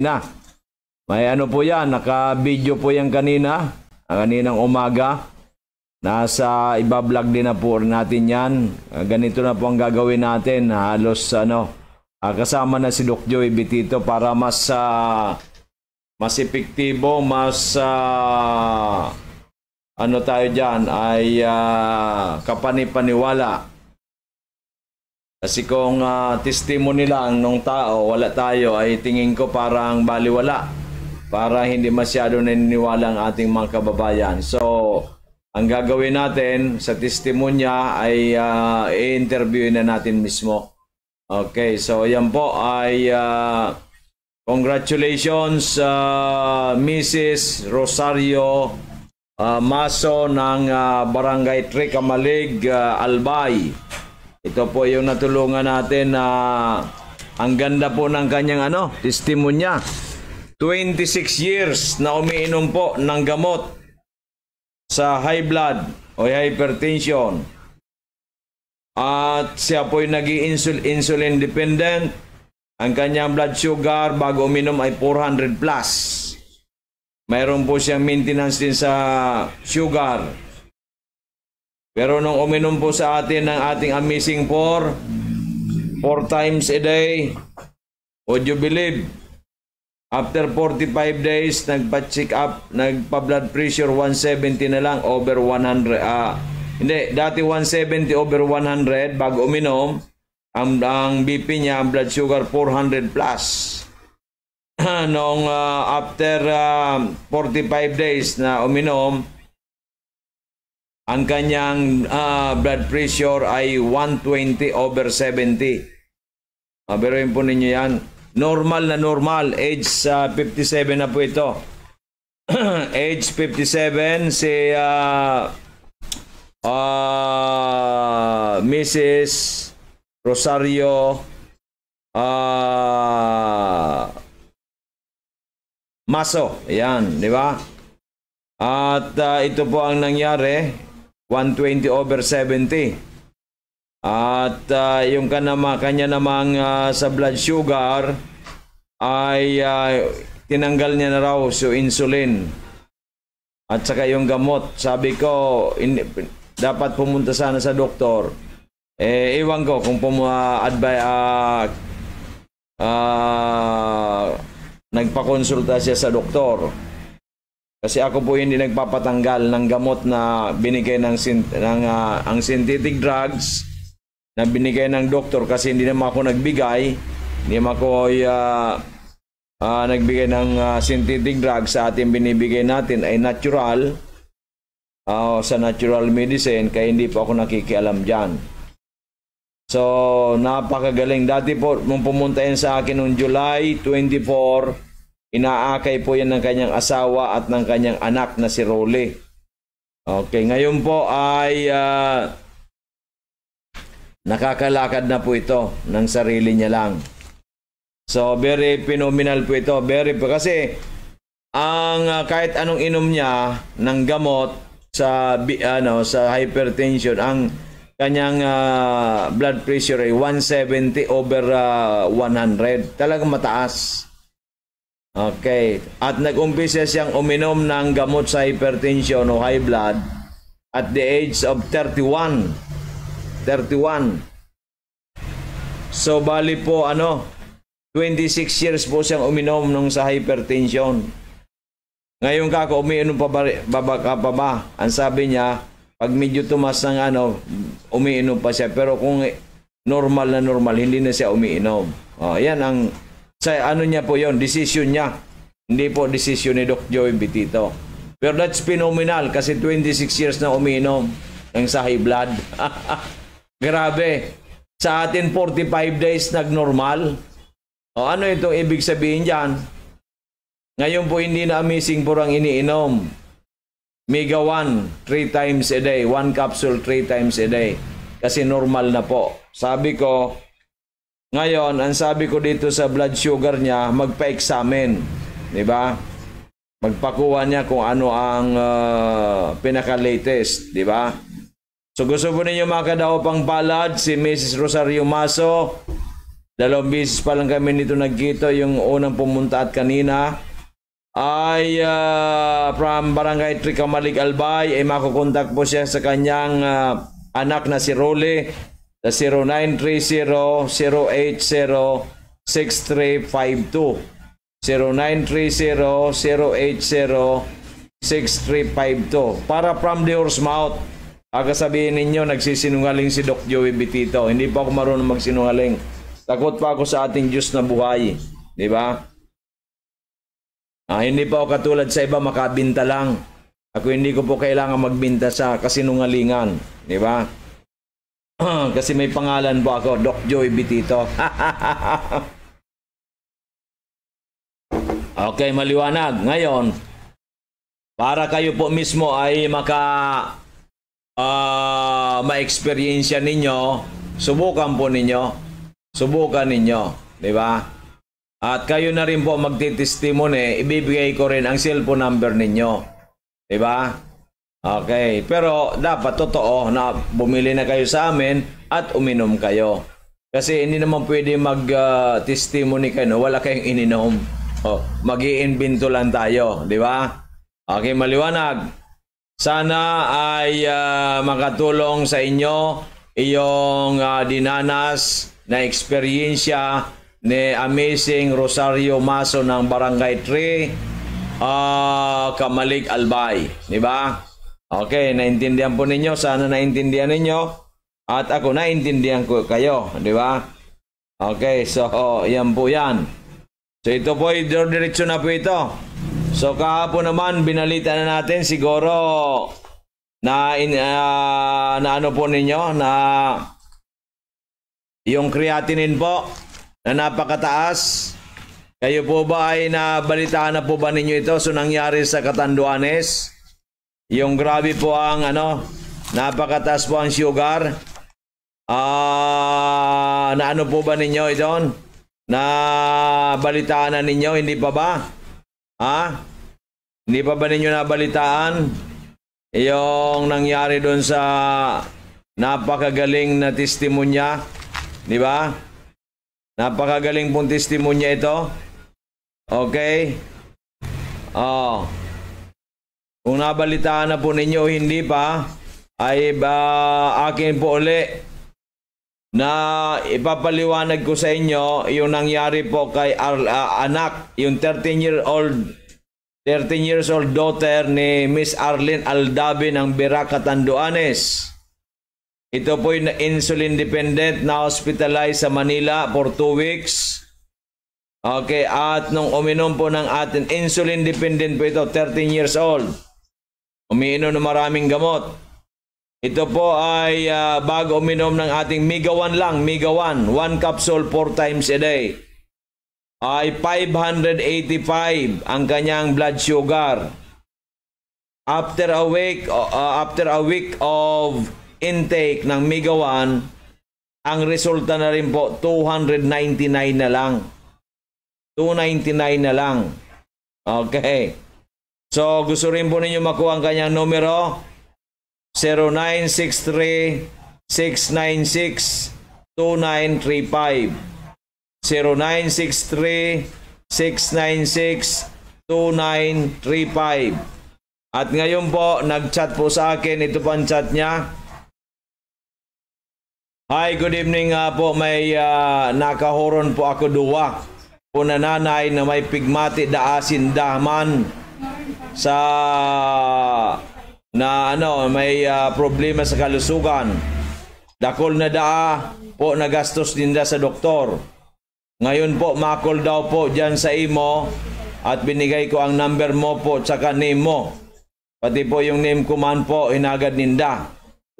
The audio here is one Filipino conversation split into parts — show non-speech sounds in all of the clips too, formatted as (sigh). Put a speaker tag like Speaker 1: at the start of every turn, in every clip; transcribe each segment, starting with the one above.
Speaker 1: na. May ano po yan, naka-video po yan kanina, kaninang umaga. Nasa ibablog din na po natin yan. Ah, ganito na po ang gagawin natin. Halos ano, ah, kasama na si Doc Joy Bitito para mas uh, mas epektibo, mas uh, ano tayo dyan ay uh, kapanipaniwala kasi kung uh, testimony lang nung tao, wala tayo, ay tingin ko parang baliwala. Para hindi masyado naniniwala ang ating mga kababayan. So, ang gagawin natin sa testimonya ay uh, i-interviewin na natin mismo. Okay, so yan po ay uh, congratulations uh, Mrs. Rosario uh, Maso ng uh, Barangay Tricamalig, uh, Albay. Ito po yung natulungan natin na uh, ang ganda po ng kanyang ano, testimonya. 26 years na umiinom po ng gamot sa high blood o hypertension. At siya po ay nag insulin dependent. Ang kanyang blood sugar bago uminom ay 400 plus. Mayroon po siyang maintenance din sa sugar. Pero nung uminom po sa atin ng ating amazing four, four times a day, would you believe? After 45 days, nagpa-check up, nagpa-blood pressure 170 na lang over 100. Ah, hindi, dati 170 over 100 bago uminom, ang, ang BP niya, ang blood sugar 400 plus. (clears throat) Noong uh, after uh, ah, 45 days na uminom, ang kanyang uh, blood pressure ay 120 over 70. Uh, ah, biruin po ninyo yan. Normal na normal. Age uh, ah, 57 na po ito. (clears throat) Age 57, si uh, uh, Mrs. Rosario uh, Maso. Ayan, di ba? At uh, ito po ang nangyari. 120 over 70. At uh, yung kanama, kanya namang uh, sa blood sugar ay uh, tinanggal niya na raw so insulin. At saka yung gamot, sabi ko in, dapat pumunta sana sa doktor. Eh iwan ko kung pum uh, advise uh, uh, nagpakonsulta siya sa doktor. Kasi ako po hindi nagpapatanggal ng gamot na binigay ng, ng uh, ang synthetic drugs na binigay ng doktor kasi hindi naman ako nagbigay. Hindi naman ako uh, uh, nagbigay ng uh, synthetic drugs sa ating binibigay natin ay natural uh, sa natural medicine kaya hindi po ako nakikialam dyan. So, napakagaling. Dati po, nung pumunta sa akin noong July 24, Inaakay po yan ng kanyang asawa at ng kanyang anak na si Role. Okay, ngayon po ay uh, nakakalakad na po ito ng sarili niya lang. So, very phenomenal po ito. Very, kasi ang uh, kahit anong inom niya ng gamot sa ano sa hypertension ang kanyang uh, blood pressure ay 170 over uh, 100. Talagang mataas. Okay. At nag-umpisa siyang uminom ng gamot sa hypertension o high blood at the age of 31. 31. So bali po ano, 26 years po siyang uminom nung sa hypertension. Ngayon ka, kung umiinom pa ba, baba ka pa ba? Ang sabi niya, pag medyo tumas ng ano, umiinom pa siya. Pero kung normal na normal, hindi na siya umiinom. O, yan ang sa ano niya po yon decision niya. Hindi po decision ni Doc Joey Bitito. Pero that's phenomenal kasi 26 years na uminom ng sahi blood. (laughs) Grabe. Sa atin, 45 days nagnormal. O ano itong ibig sabihin diyan? Ngayon po hindi na amazing po iniinom. Mega 1, 3 times a day. 1 capsule, 3 times a day. Kasi normal na po. Sabi ko, ngayon, ang sabi ko dito sa blood sugar niya, magpa-examine. Di ba? Magpakuha niya kung ano ang uh, pinaka-latest. Di ba? So gusto po ninyo mga kadaho pang palad, si Mrs. Rosario Maso. Dalawang beses pa lang kami nito nagkita yung unang pumunta at kanina ay uh, from Barangay Tricamalig Albay ay makukontak po siya sa kanyang uh, anak na si Role na 0930-080-6352. 0930-080-6352. Para from the horse mouth, aga sabihin ninyo, nagsisinungaling si Doc Joey Bitito. Hindi pa ako marunong magsinungaling. Takot pa ako sa ating Diyos na buhay. Di ba? Ah, hindi pa ako katulad sa iba, makabinta lang. Ako hindi ko po kailangan magbinta sa kasinungalingan. Di ba? (clears throat) Kasi may pangalan po ako, Doc Joy Bitito? (laughs) okay, maliwanag. Ngayon, para kayo po mismo ay maka uh, ma-experience ninyo, subukan po ninyo. Subukan ninyo, 'di ba? At kayo na rin po magtitestimony, ibibigay ko rin ang cellphone number ninyo. 'Di ba? Okay, pero dapat totoo na bumili na kayo sa amin at uminom kayo. Kasi hindi naman pwede mag-testimony ah, uh, kayo, no? wala kayong ininom. Oh, mag iimbento lang tayo, di ba? Okay, maliwanag. Sana ay uh, makatulong sa inyo iyong uh, dinanas na eksperyensya ni Amazing Rosario Maso ng Barangay 3, uh, Kamalig Albay, di ba? Okay, naintindihan po ninyo. Sana naintindihan ninyo. At ako naintindihan ko kayo. Di ba? Okay, so oh, yan po yan. So ito po, diretso na po ito. So kahapon naman, binalita na natin siguro na, in, uh, na ano po ninyo, na yung creatinine po na napakataas. Kayo po ba ay nabalitaan na po ba ninyo ito? So nangyari sa Katanduanes. Yung grabe po ang ano, napakataas po ang sugar. Ah, uh, na ano po ba ninyo idon? Na balitaan na ninyo, hindi pa ba? Ha? Hindi pa ba ninyo nabalitaan yung nangyari doon sa napakagaling na testimonya? Di ba? Napakagaling pong testimonya ito. Okay? Oh. Kung nabalitaan na po ninyo hindi pa, ay ba akin po uli na ipapaliwanag ko sa inyo yung nangyari po kay Ar, uh, anak, yung 13-year-old 13 years old daughter ni Miss Arlene Aldabi ng Biraca, Tanduanes. Ito po yung insulin dependent na hospitalized sa Manila for 2 weeks. Okay, at nung uminom po ng atin, insulin dependent po ito, 13 years old umiinom ng maraming gamot. Ito po ay uh, bago uminom ng ating Migawan lang, Migawan, 1 capsule 4 times a day. Ay 585 ang kanyang blood sugar. After a week, uh, after a week of intake ng Migawan, ang resulta na rin po 299 na lang. 299 na lang. Okay. So, gusto rin po ninyo makuha ang kanyang numero 0963-696-2935 0963-696-2935 At ngayon po, nag-chat po sa akin, ito pa ang chat niya. Hi, good evening uh, po. May uh, nakahoron po ako duwa. Po nananay na may pigmati daasin daman sa na ano may uh, problema sa kalusugan. Dakol na daa po nagastos ninda sa doktor. Ngayon po makol daw po diyan sa imo at binigay ko ang number mo po tsaka name mo. Pati po yung name ko man po hinagad ninda.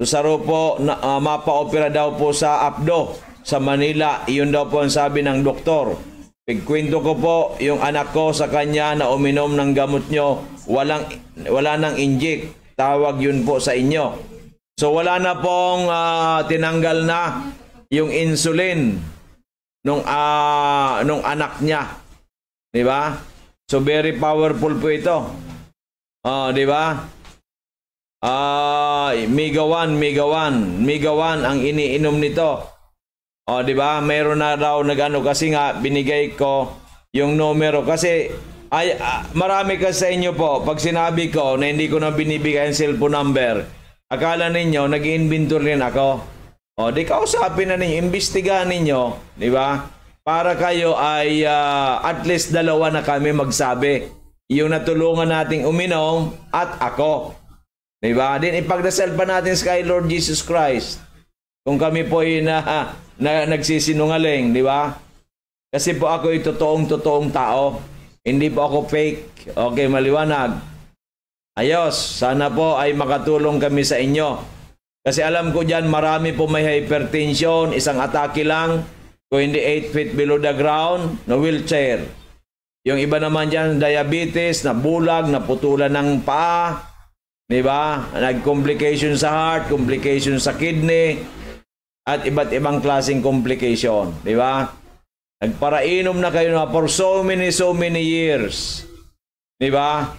Speaker 1: Susaro po na, uh, mapa-opera daw po sa Abdo sa Manila. Iyon daw po ang sabi ng doktor. Pagkwento ko po yung anak ko sa kanya na uminom ng gamot nyo, walang, wala nang inject. Tawag yun po sa inyo. So wala na pong uh, tinanggal na yung insulin nung, uh, nung anak niya. Di ba? So very powerful po ito. Uh, di ba? Uh, ah, Mega 1, Mega 1, Mega 1 ang iniinom nito. O, di ba? Meron na raw nagano kasi nga binigay ko yung numero kasi ay ah, marami kasi sa inyo po pag sinabi ko na hindi ko na binibigay ang cellphone number. Akala ninyo nag-inventory rin ako. O, di kausapin na ninyo, imbestigahan ninyo, di ba? Para kayo ay uh, at least dalawa na kami magsabi. Yung natulungan nating uminom at ako. Di ba? Din ipagdasal pa natin sa kay Lord Jesus Christ. Kung kami po ay na, na, nagsisinungaling, di ba? Kasi po ako ay totoong-totoong tao. Hindi po ako fake. Okay, maliwanag. Ayos, sana po ay makatulong kami sa inyo. Kasi alam ko dyan, marami po may hypertension, isang atake lang, 28 feet below the ground, no wheelchair. Yung iba naman dyan, diabetes, na bulag, na putulan ng paa, di ba? Nag-complication sa heart, complication sa kidney, at iba't ibang klaseng complication. Di ba? Nagparainom na kayo na for so many, so many years. Di ba?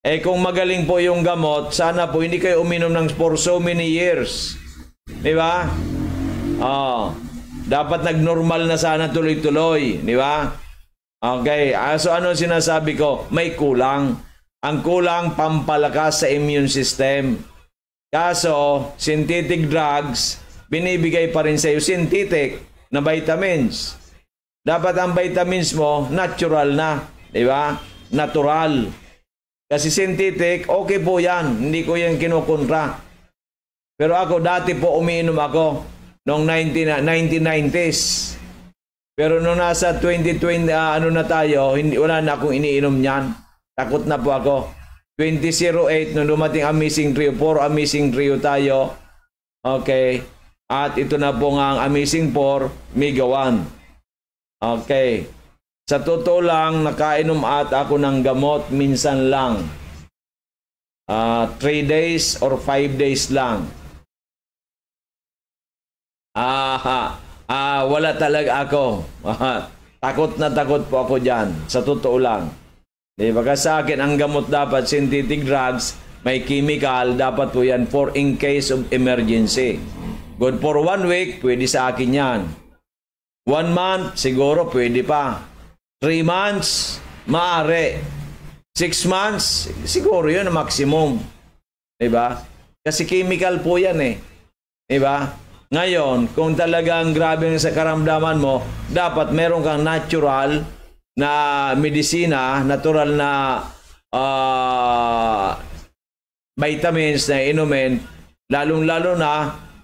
Speaker 1: Eh kung magaling po yung gamot, sana po hindi kayo uminom ng for so many years. Di ba? Oh, dapat nagnormal na sana tuloy-tuloy. Di ba? Okay. Ah, so ano sinasabi ko? May kulang. Ang kulang pampalakas sa immune system. Kaso, synthetic drugs, binibigay pa rin sa iyo synthetic na vitamins. Dapat ang vitamins mo, natural na. Di ba? Natural. Kasi synthetic, okay po yan. Hindi ko yan kinukontra. Pero ako, dati po umiinom ako noong 19, 1990s. Ah, Pero noong nasa 2020, uh, ah, ano na tayo, hindi, wala na akong iniinom niyan. Takot na po ako. 2008, nung dumating missing Trio, 4 missing Trio tayo. Okay. At ito na po nga ang Amazing 4 Mega 1. Okay. Sa totoo lang, nakainom at ako ng gamot minsan lang. 3 uh, ah, days or 5 days lang. Ah, ah, wala talaga ako. Ah, (laughs) takot na takot po ako dyan. Sa totoo lang. Di ba? sa akin, ang gamot dapat, synthetic drugs, may chemical, dapat po yan for in case of emergency. Good for one week, pwede sa akin yan. One month, siguro pwede pa. Three months, maaari. Six months, siguro yun ang maximum. Diba? Kasi chemical po yan eh. Diba? Ngayon, kung talagang grabe yung sa karamdaman mo, dapat meron kang natural na medisina, natural na uh, vitamins na inumin, lalong-lalo na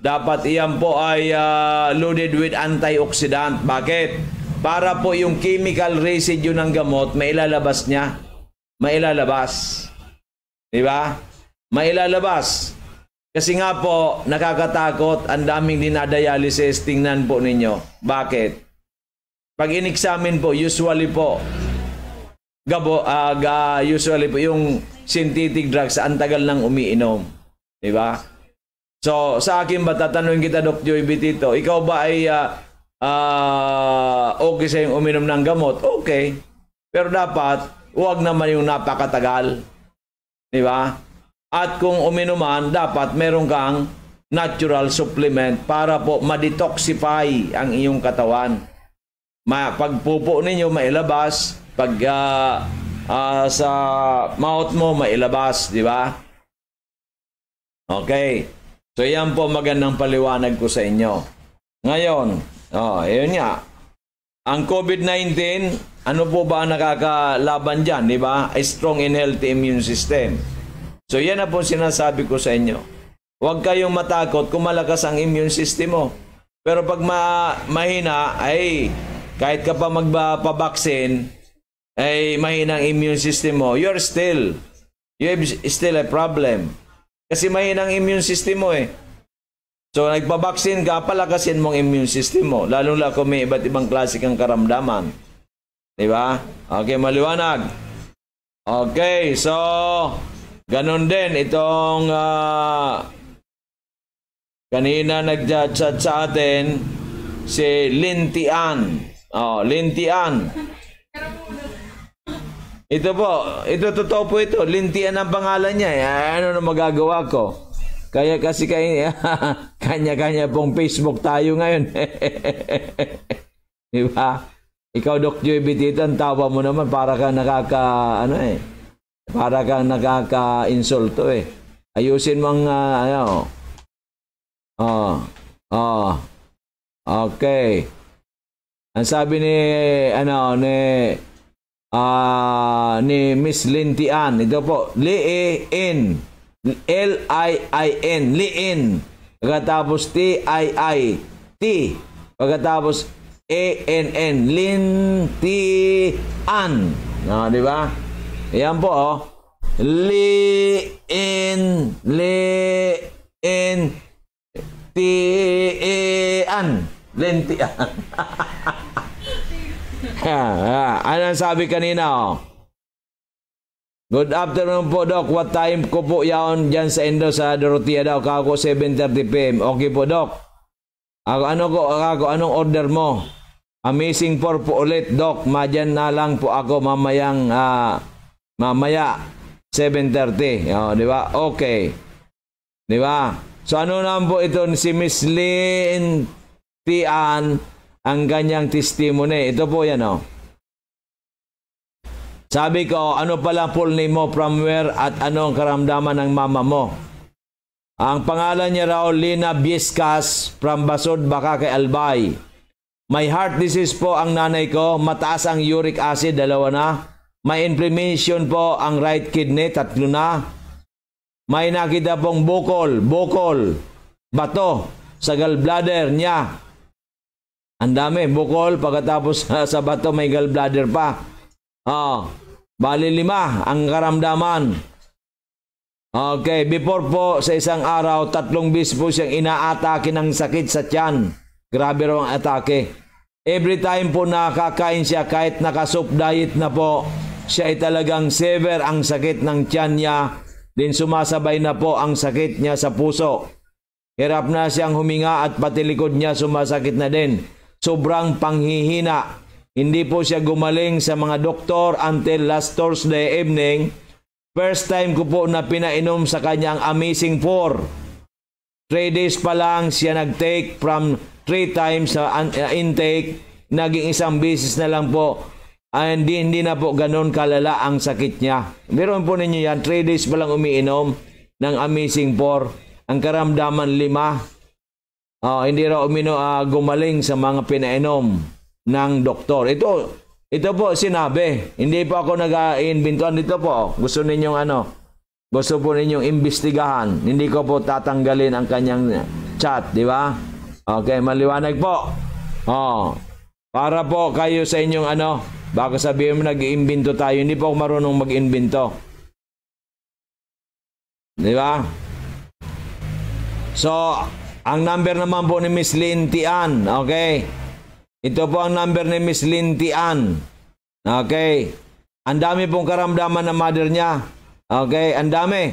Speaker 1: dapat iyan po ay uh, loaded with antioxidant. Bakit? Para po yung chemical residue ng gamot, mailalabas niya. Mailalabas. Di ba? Mailalabas. Kasi nga po, nakakatakot, ang daming dinadialysis, tingnan po ninyo. Bakit? Pag in-examine po, usually po, gabo, uh, usually po, yung synthetic drugs, ang tagal nang umiinom. Di ba? So, sa akin ba, tatanungin kita, Doc Joy Bitito, ikaw ba ay uh, uh, okay sa'yong uminom ng gamot? Okay. Pero dapat, huwag naman yung napakatagal. Di ba? At kung uminom man, dapat meron kang natural supplement para po ma-detoxify ang iyong katawan. Ma pagpupo ninyo mailabas, pag uh, uh, sa mouth mo mailabas, di ba? Okay. So yan po magandang paliwanag ko sa inyo. Ngayon, oh, ayun nga. Ang COVID-19, ano po ba ang nakakalaban dyan, di ba? A strong and healthy immune system. So yan na po sinasabi ko sa inyo. Huwag kayong matakot kung malakas ang immune system mo. Pero pag ma- mahina, ay kahit ka pa magpabaksin, ay mahina ang immune system mo, you're still, you have still a problem. Kasi mahina ang immune system mo eh. So nagpabaksin ka, palakasin mong immune system mo. Lalo na kung may iba't ibang klase kang karamdaman. Di ba? Okay, maliwanag. Okay, so ganun din itong uh, kanina nag-chat sa atin si Lintian. Oh, Lintian. Ito po, ito totoo po ito. Lintian ang pangalan niya. Eh. Ano na magagawa ko? Kaya kasi kaya, (laughs) kanya-kanya pong Facebook tayo ngayon. (laughs) Di ba? Ikaw, Doc Joey ang tawa mo naman para kang nakaka, ano eh, para kang nakaka-insulto eh. Ayusin mo ang, uh, ano, oh, oh, okay. Ang sabi ni, ano, ni, uh, ni Miss Lintian. Ito po, Liin. L-I-I-N. Liin. Pagkatapos T-I-I. T. Pagkatapos A-N-N. Lintian. Ah, no, di ba? Ayan po, oh. Liin. Liin. T-I-an. E Lintian. (laughs) ano sabi kanina, oh? Good afternoon po, Doc. What time ko po yaon dyan sa Indo sa Dorotia daw? Kako 7.30 p.m. Okay po, Doc. Ako, ano ko, ako, anong order mo? Amazing for po ulit, Doc. Madyan na lang po ako mamayang, uh, mamaya, 7.30. Oh, di ba? Okay. Di ba? So, ano naman po ito si Miss Lynn Tian ang ganyang testimony. Ito po yan Oh. Sabi ko, ano pala full name mo from where at ano ang karamdaman ng mama mo? Ang pangalan niya raw, Lina Biscas from Basod, Baka kay Albay. May heart disease po ang nanay ko, mataas ang uric acid, dalawa na. May inflammation po ang right kidney, tatlo na. May nakita pong bukol, bukol, bato sa gallbladder niya. Ang dami, bukol, pagkatapos (laughs) sa bato may gallbladder pa. Oh, bali lima ang karamdaman. Okay, before po sa isang araw, tatlong bis po siyang inaatake ng sakit sa tiyan. Grabe raw ang atake. Every time po nakakain siya, kahit nakasoup diet na po, siya ay talagang sever ang sakit ng tiyan niya. Din sumasabay na po ang sakit niya sa puso. Hirap na siyang huminga at pati likod niya sumasakit na din sobrang panghihina. Hindi po siya gumaling sa mga doktor until last Thursday evening. First time ko po na pinainom sa kanya ang Amazing Four. Three days pa lang siya nag-take from three times sa uh, intake. Naging isang beses na lang po. Ay, ah, hindi, hindi na po ganun kalala ang sakit niya. Meron po ninyo yan, three days pa lang umiinom ng Amazing Four. Ang karamdaman lima, uh, hindi raw umino uh, gumaling sa mga pinainom ng doktor. Ito ito po sinabi. Hindi po ako nag-iinventuhan dito po. Gusto ninyong ano? Gusto po ninyong imbestigahan. Hindi ko po tatanggalin ang kanyang chat, di ba? Okay, maliwanag po. Oh. Para po kayo sa inyong ano, baka sabihin mo nag-iimbento tayo, hindi po ako marunong mag-imbento. Di ba? So, ang number naman po ni Miss Lintian. Okay? Ito po ang number ni Miss Lintian. Okay? Ang dami pong karamdaman ng mother niya. Okay? Ang dami.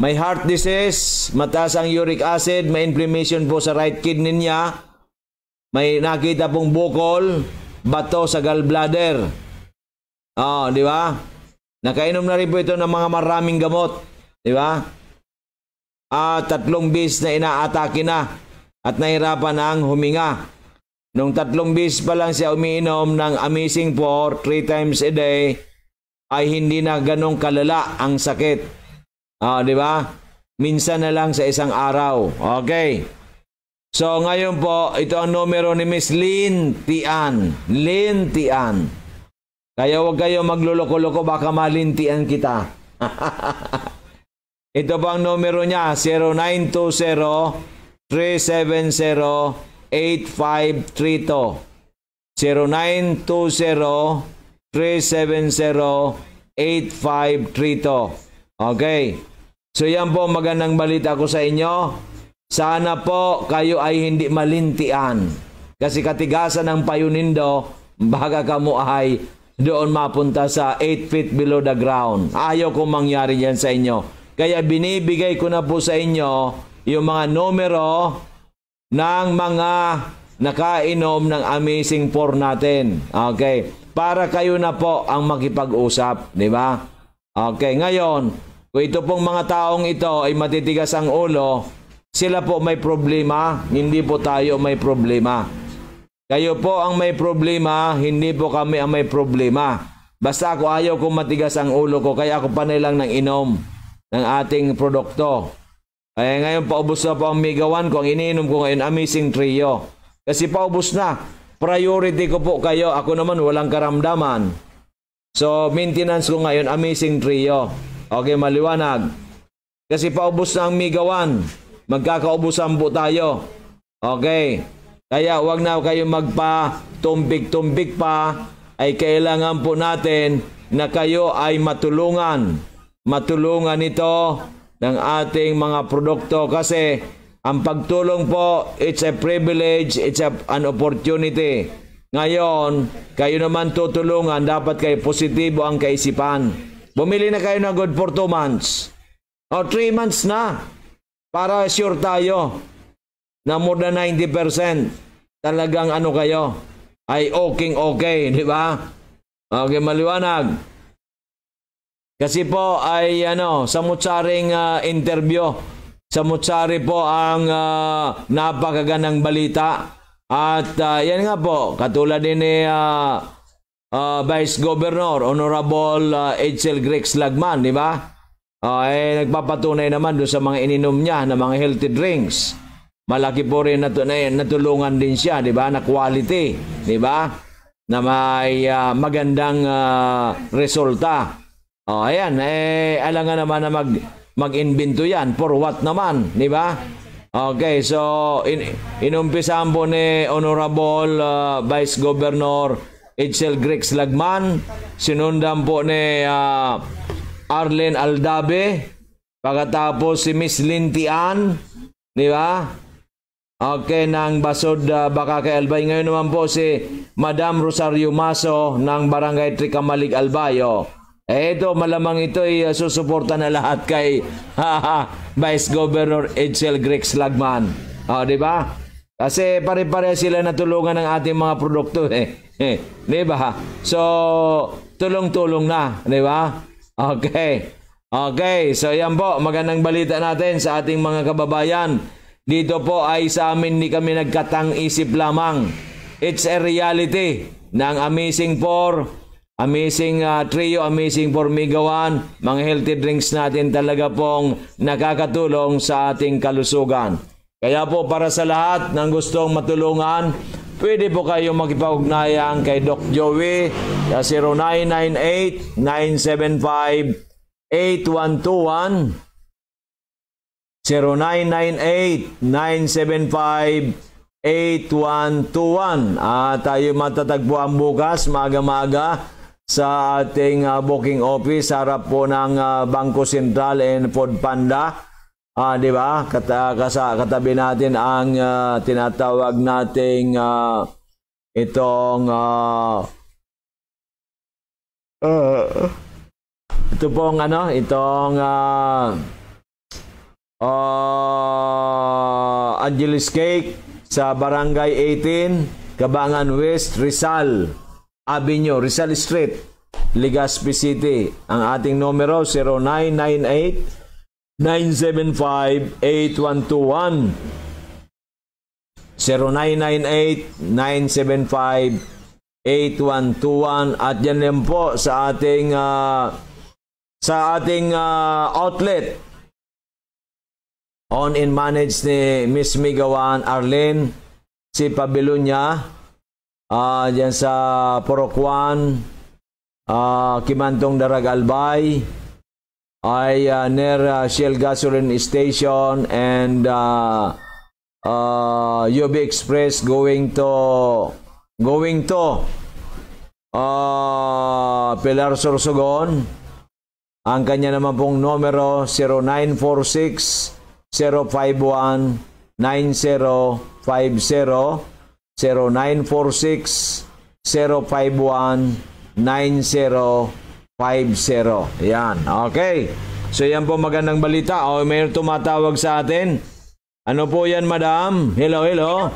Speaker 1: May heart disease, mataas ang uric acid, may inflammation po sa right kidney niya, may nakita pong bukol, bato sa gallbladder. Oh, di ba? Nakainom na rin po ito ng mga maraming gamot. Di ba? ah, tatlong bis na inaatake na at nahirapan ang huminga. Nung tatlong bis pa lang siya umiinom ng Amazing 4 three times a day ay hindi na ganong kalala ang sakit. Ah, di ba? Minsan na lang sa isang araw. Okay. So ngayon po, ito ang numero ni Miss Lynn Tian. Lynn Tian. Kaya huwag kayo magluloko-loko, baka malintian kita. (laughs) Ito ba ang numero niya? 0920-370-8532. 0920-370-8532. Okay. So yan po magandang balita ko sa inyo. Sana po kayo ay hindi malintian. Kasi katigasan ng payunindo, baka kamo ay doon mapunta sa 8 feet below the ground. Ayaw kong mangyari yan sa inyo. Kaya binibigay ko na po sa inyo yung mga numero ng mga nakainom ng Amazing Four natin. Okay. Para kayo na po ang makipag-usap. Di ba? Okay. Ngayon, kung ito pong mga taong ito ay matitigas ang ulo, sila po may problema, hindi po tayo may problema. Kayo po ang may problema, hindi po kami ang may problema. Basta ako ayaw kong matigas ang ulo ko, kaya ako pa nilang nang inom ng ating produkto. Kaya ngayon, paubos na po ang Mega 1 ko. Ang iniinom ko ngayon, Amazing Trio. Kasi paubos na. Priority ko po kayo. Ako naman, walang karamdaman. So, maintenance ko ngayon, Amazing Trio. Okay, maliwanag. Kasi paubos na ang Mega 1. Magkakaubusan po tayo. Okay. Kaya wag na kayo magpa-tumbik-tumbik pa ay kailangan po natin na kayo ay matulungan matulungan ito ng ating mga produkto kasi ang pagtulong po, it's a privilege, it's a, an opportunity. Ngayon, kayo naman tutulungan, dapat kayo positibo ang kaisipan. Bumili na kayo ng good for 2 months. O 3 months na. Para sure tayo na more than 90% talagang ano kayo ay okay okay, di ba? Okay, maliwanag. Kasi po ay ano, sa mutsaring uh, interview, sa mutsari po ang uh, napakagandang balita. At uh, yan nga po, katulad din ni uh, uh, Vice Governor Honorable uh, H.L. Grex Lagman, di ba? Uh, eh, nagpapatunay naman doon sa mga ininom niya na mga healthy drinks. Malaki po rin nat- natulungan din siya, di ba? Na quality, di ba? Na may uh, magandang uh, resulta Oh, ayan, eh, alam nga naman na mag, mag-invento yan. For what naman, di ba? Okay, so in, inumpisahan po ni Honorable uh, Vice Governor Edsel Grex Lagman, sinundan po ni uh, Arlen Aldabe, pagkatapos si Miss Lintian, di ba? Okay, ng Basod uh, Bakake Albay. Ngayon naman po si Madam Rosario Maso ng Barangay Tricamalig Albayo. Eh ito, malamang ito ay uh, susuporta na lahat kay (laughs) Vice Governor Edsel Grex Lagman. Oh, di ba? Kasi pare-pare sila natulungan ng ating mga produkto eh. (laughs) eh di ba? So, tulong-tulong na, di ba? Okay. Okay, so yan po, magandang balita natin sa ating mga kababayan. Dito po ay sa amin ni kami nagkatang isip lamang. It's a reality ng Amazing Four Amazing uh, trio, amazing formigawan, mga healthy drinks natin talaga pong nakakatulong sa ating kalusugan. Kaya po para sa lahat ng gustong matulungan, pwede po kayo magipag-ugnayan kay Doc Joey sa 0998-975-8121 0998-975-8121 At tayo matatagpuan bukas, maga-maga, sa ating uh, booking office harap po ng uh, Bangko Sentral and Food Panda. Ah, uh, di ba? Kata, kasa, katabi natin ang uh, tinatawag nating uh, itong uh, uh, ito pong ano, itong uh, uh, Angeles Cake sa Barangay 18, Kabangan West, Rizal. Avenue, Rizal Street, Legazpi City. Ang ating numero 0998-975-8121. 0998-975-8121 at yan din po sa ating uh, sa ating uh, outlet on and manage ni Miss Migawan Arlene si Pabilonia uh, dyan sa Porokwan, uh, ah, Kimantong Darag Albay, ay uh, near uh, Shell Gasoline Station and uh, uh, UB Express going to going to uh, Pilar Sorsogon. Ang kanya naman pong numero 0946 051 9050 0946-051-9050. Yan. Okay. So yan po magandang balita. O, oh, may tumatawag sa atin. Ano po yan, madam? Hello, hello.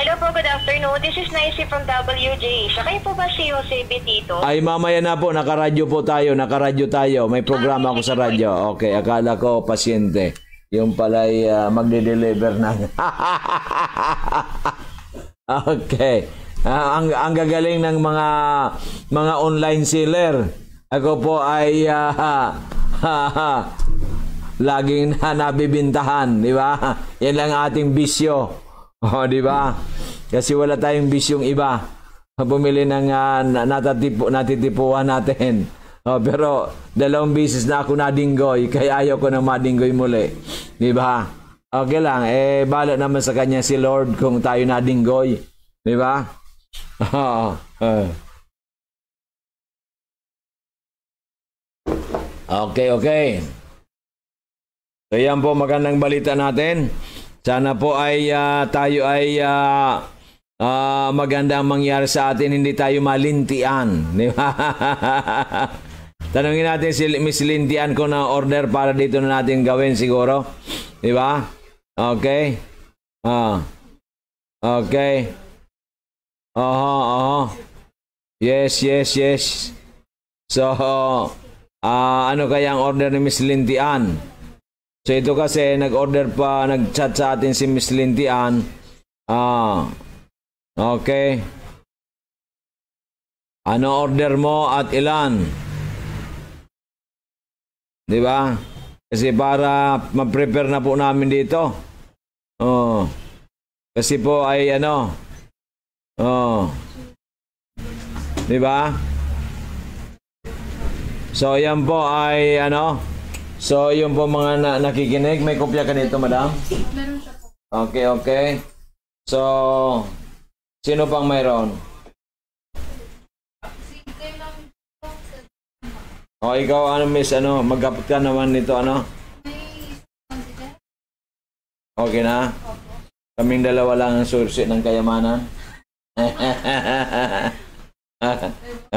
Speaker 1: Hello po, good afternoon. This is Nancy from WJ. Siya kayo po ba si Jose Betito? Ay, mamaya na po. Nakaradyo po tayo. Nakaradyo tayo. May programa ah, ako sa radyo. Okay, akala ko pasyente. Yung pala'y uh, magde-deliver na. (laughs) (laughs) Okay. Uh, ang, ang gagaling ng mga mga online seller. Ako po ay uh, ha, ha, laging na nabibintahan, di ba? Yan lang ating bisyo. (laughs) Oh, di ba? Kasi wala tayong bisyong iba. Bumili ng uh, natatipu, natitipuan natin. (laughs) Oh, pero dalawang bisis na ako nadinggoy, kaya ayaw ko na madinggoy muli. Di ba? Okay lang, eh balot naman sa kanya si Lord kung tayo nadinggoy. Di ba? (laughs) okay, okay. So yan po magandang balita natin. Sana po ay uh, tayo ay uh, uh, maganda ang mangyari sa atin, hindi tayo malintian. (laughs) Di ba? Tanungin natin si Miss Lintian kung na order para dito na natin gawin siguro. Di ba? Okay? Ah. Okay. Aha, uh aha. -huh. Uh-huh. Yes, yes, yes. So, uh, ano kaya ang order ni Miss Lintian? So, ito kasi, nag-order pa, nag-chat sa atin si Miss Lintian. Ah. Okay. Ano order mo at ilan? Di ba? Kasi para ma-prepare na po namin dito. Oh. Kasi po ay ano. Oh. 'Di ba? So, yan po ay ano. So, yung po mga na nakikinig, may kopya ka nito, madam? Meron siya po. Okay, okay. So, sino pang mayroon? O, oh, ikaw, ano, miss, ano, magkapit ka naman nito, ano? Okay na? Kaming dalawa lang ang source ng kayamanan. (laughs)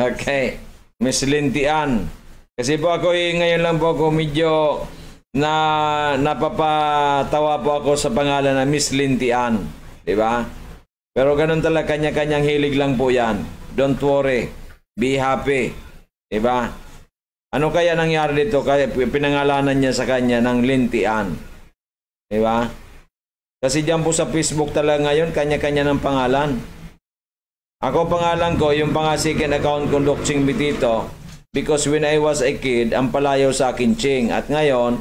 Speaker 1: okay. Miss Lindy Kasi po ako eh, ngayon lang po ako medyo na napapatawa po ako sa pangalan na Miss Lindy Ann. Di ba? Pero ganun talaga kanya-kanyang hilig lang po yan. Don't worry. Be happy. Di ba? Ano kaya nangyari dito? Kaya pinangalanan niya sa kanya ng Linty Ann. Di ba? Kasi dyan po sa Facebook talaga ngayon, kanya-kanya ng pangalan. Ako pangalan ko, yung pang account ko, Lokching Bitito. Because when I was a kid, ang palayo sa akin Ching. At ngayon,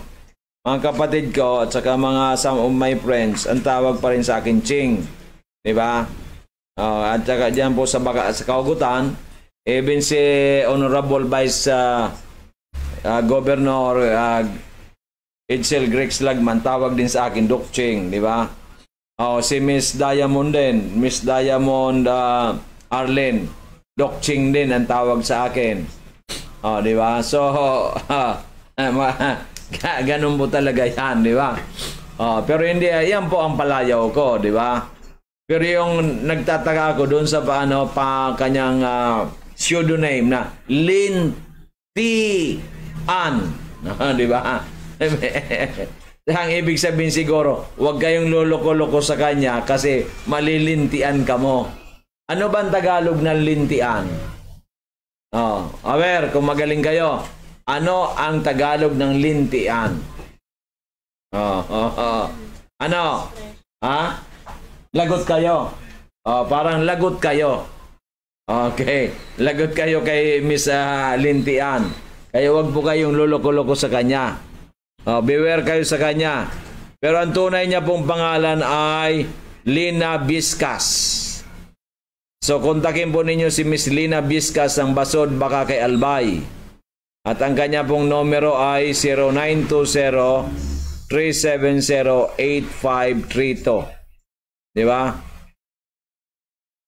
Speaker 1: mga kapatid ko at saka mga some of my friends, ang tawag pa rin sa akin Ching. ba? Diba? Uh, at saka dyan po sa, baka, sa Kaugutan, even si Honorable Vice uh, uh, Governor uh, Edsel Greg Slagman, tawag din sa akin, Doc Cheng, di ba? Oh, si Miss Diamond din, Miss Diamond uh, ah, Arlen, Doc Cheng din ang tawag sa akin. Oh, di ba? So, uh, (laughs) ganun po talaga yan, di ba? Oh, pero hindi, yan po ang palayaw ko, di ba? Pero yung nagtataka ko doon sa paano pa kanyang uh, pseudonym na Lin T An, (laughs) di ba? (laughs) Ang ibig sabihin siguro, huwag kayong loloko-loko sa kanya kasi malilintian ka mo. Ano ba ang Tagalog ng lintian? Oh, aware, kung magaling kayo, ano ang Tagalog ng lintian? Oh, oh, oh. Ano? Ha? Lagot kayo. Oh, parang lagot kayo. Okay. Lagot kayo kay Miss uh, Lintian. Kaya huwag po kayong loloko-loko sa kanya. Uh, beware kayo sa kanya. Pero ang tunay niya pong pangalan ay Lina Biscas. So kontakin po ninyo si Miss Lina Biscas ng Basod baka kay Albay. At ang kanya pong numero ay 0920-370-8532. Di ba?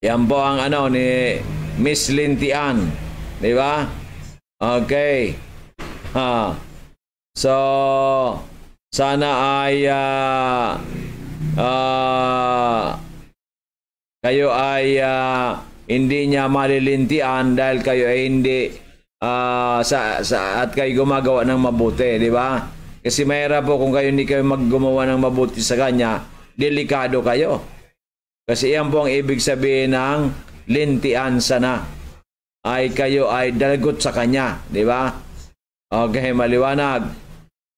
Speaker 1: Yan po ang ano ni Miss Lintian. Di ba? Okay. Ha. So, sana ay uh, uh, kayo ay uh, hindi niya malilintian dahil kayo ay hindi uh, sa, sa, at kayo gumagawa ng mabuti, di ba? Kasi mayra po kung kayo hindi kayo maggumawa ng mabuti sa kanya, delikado kayo. Kasi iyan po ang ibig sabihin ng lintian sana. Ay kayo ay dalgot sa kanya, di ba? Okay, maliwanag.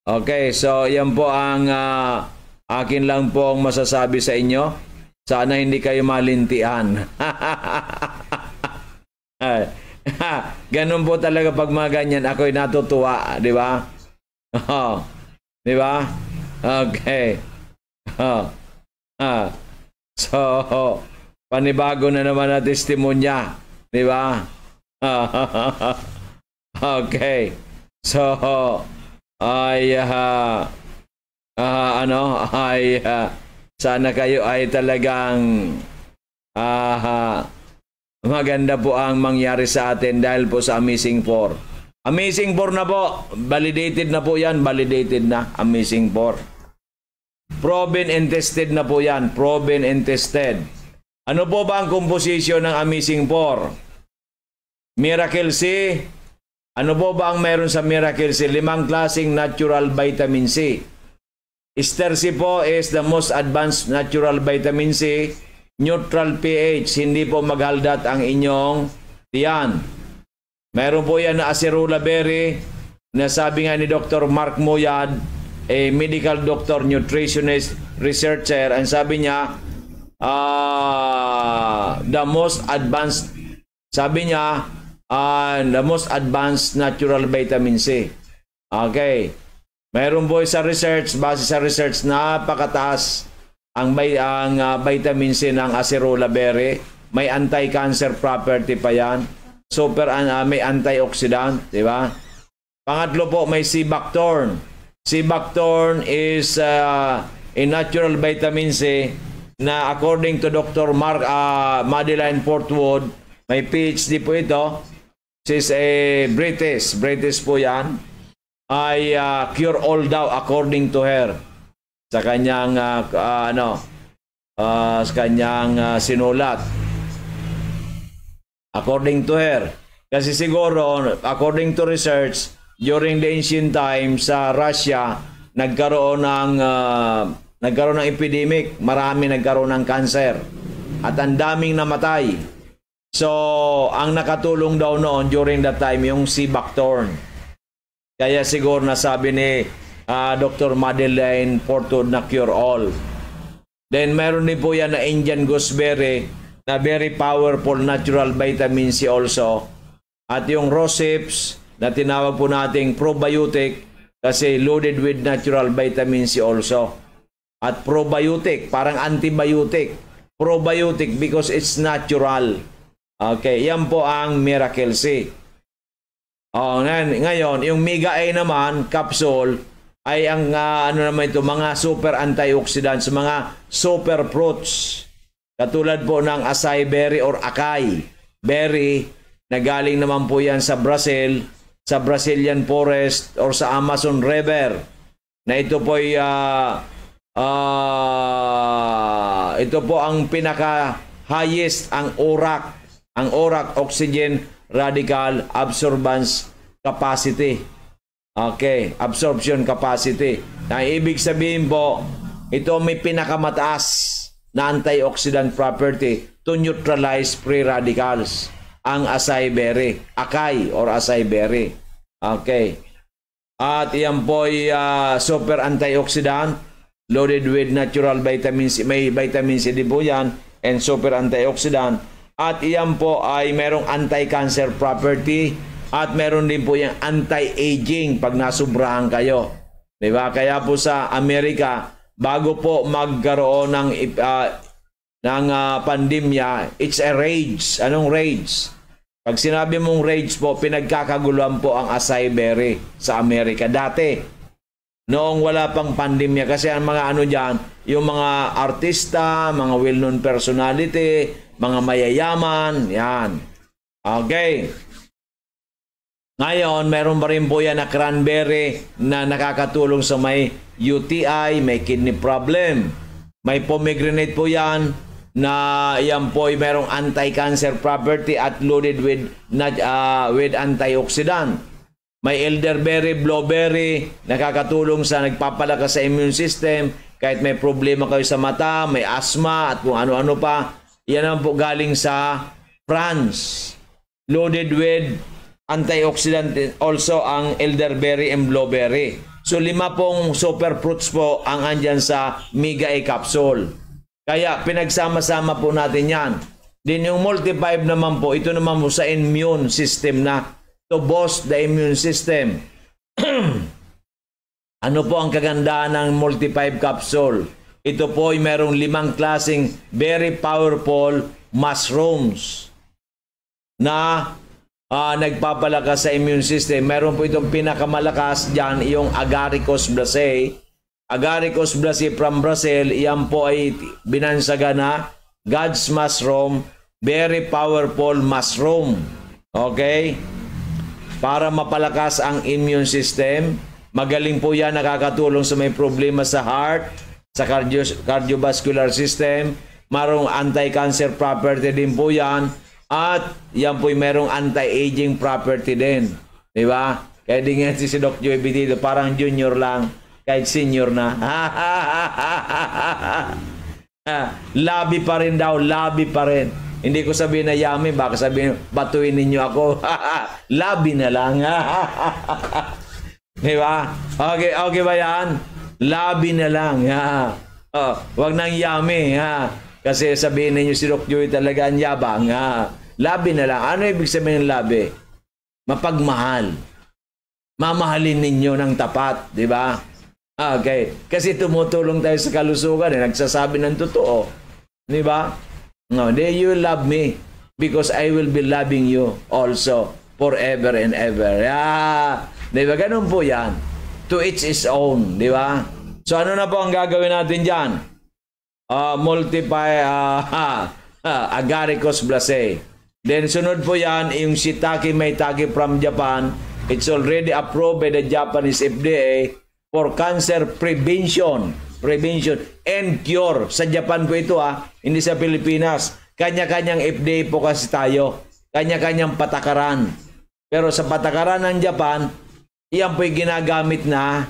Speaker 1: Okay, so yan po ang uh, akin lang po ang masasabi sa inyo. Sana hindi kayo malintian. (laughs) (laughs) Ganun po talaga pag mga ganyan. Ako'y natutuwa, di ba? (laughs) Oh, di ba? Okay. Oh. Ah. So, panibago na naman na testimonya. Di ba? okay. So, ay uh, uh, ano ay uh, sana kayo ay talagang uh, uh, maganda po ang mangyari sa atin dahil po sa Amazing 4. Amazing 4 na po. Validated na po yan. Validated na. Amazing 4. Proven and tested na po yan. Proven and tested. Ano po ba ang composition ng Amazing 4? Miracle C, ano po ba ang meron sa Miracle C? Limang klaseng natural vitamin C. Ester C po is the most advanced natural vitamin C. Neutral pH, hindi po maghaldat ang inyong tiyan. Meron po yan na acerola berry na sabi nga ni Dr. Mark Moyad, a medical doctor, nutritionist, researcher, ang sabi niya, uh, the most advanced, sabi niya, and ah, the most advanced natural vitamin C. Okay. Meron po sa research, base sa research, napakataas ang, may, ang uh, vitamin C ng acerola berry. May anti-cancer property pa yan. Super, uh, may antioxidant, di ba? Pangatlo po, may sea buckthorn. Sea buckthorn is uh, a natural vitamin C na according to Dr. Mark uh, Madeline Portwood, may PhD po ito, She's a British. British po yan. Ay uh, cure all daw according to her. Sa kanyang uh, uh, ano uh, sa kanyang uh, sinulat. According to her. Kasi siguro according to research during the ancient times sa uh, Russia nagkaroon ng uh, nagkaroon ng epidemic, marami nagkaroon ng cancer at ang daming namatay. So, ang nakatulong daw noon during that time yung si Bactorn. Kaya siguro nasabi ni uh, ah, Dr. Madeleine Portud na cure all. Then meron din po yan na Indian gooseberry na very powerful natural vitamin C also. At yung rosips na tinawag po nating probiotic kasi loaded with natural vitamin C also. At probiotic, parang antibiotic. Probiotic because it's natural. Okay, yan po ang Miracle C. Oh, ngayon, yung Mega A naman, capsule, ay ang uh, ano naman ito, mga super antioxidants, mga super fruits. Katulad po ng acai berry or acai berry na galing naman po yan sa Brazil, sa Brazilian forest or sa Amazon River. Na ito po ay uh, uh, ah, ito po ang pinaka highest ang orak ang ORAC oxygen radical absorbance capacity. Okay, absorption capacity. Na ibig sabihin po, ito may pinakamataas na antioxidant property to neutralize free radicals. Ang acai berry, akai or acai berry. Okay. At yan po ay uh, super antioxidant loaded with natural vitamins. May vitamins C din po yan and super antioxidant at iyan po ay merong anti-cancer property at meron din po yung anti-aging pag nasubrahan kayo. Di ba? Kaya po sa Amerika, bago po magkaroon ng uh, ng uh, pandemya, it's a rage. Anong rage? Pag sinabi mong rage po, pinagkakaguluhan po ang acai berry sa Amerika. Dati, noong wala pang pandemya, kasi ang mga ano dyan, yung mga artista, mga well-known personality, mga mayayaman, yan. Okay. Ngayon, meron pa rin po yan na cranberry na nakakatulong sa may UTI, may kidney problem. May pomegranate po yan na yan po ay merong anti-cancer property at loaded with, uh, with antioxidant. May elderberry, blueberry, nakakatulong sa nagpapalakas sa immune system. Kahit may problema kayo sa mata, may asthma at kung ano-ano pa, yan ang po galing sa France. Loaded with antioxidant also ang elderberry and blueberry. So lima pong super fruits po ang andyan sa Mega A capsule. Kaya pinagsama-sama po natin yan. Then yung multi-5 naman po, ito naman po sa immune system na to boost the immune system. (clears throat) ano po ang kagandahan ng multi-5 capsule? Ito po ay merong limang klasing very powerful mushrooms na uh, nagpapalakas sa immune system. Meron po itong pinakamalakas dyan, yung Agaricus brasei. Agaricus brasei from Brazil, yan po ay binansaga na God's mushroom, very powerful mushroom. Okay? Para mapalakas ang immune system. Magaling po yan, nakakatulong sa may problema sa heart, sa cardio, cardiovascular system. Marong anti-cancer property din po yan. At yan po'y merong anti-aging property din. Di ba? Kaya di nga si Doc Joey Bidilo, parang junior lang, kahit senior na. (laughs) labi pa rin daw, labi pa rin. Hindi ko sabihin na yummy, baka sabihin, batuin ninyo ako. (laughs) labi na lang. (laughs) Di ba? Okay, okay ba yan? Labi na lang, ha? Oh, wag nang yami, ha? Kasi sabihin ninyo si Rock Joey talaga ang yabang, ha? Labi na lang. Ano ibig sabihin ng labi? Mapagmahal. Mamahalin ninyo ng tapat, di ba? Okay. Kasi tumutulong tayo sa kalusugan, eh. nagsasabi ng totoo. Di ba? No, they you love me because I will be loving you also forever and ever. Yeah. Di ba? Ganun po yan to each his own, di ba? So ano na po ang gagawin natin diyan? Uh, ah, multiply uh, ha, ha, agaricus blase. Then sunod po yan, yung shiitake maitake from Japan, it's already approved by the Japanese FDA for cancer prevention, prevention and cure. Sa Japan po ito ha, ah, hindi sa Pilipinas. Kanya-kanyang FDA po kasi tayo. Kanya-kanyang patakaran. Pero sa patakaran ng Japan, Iyan po'y ginagamit na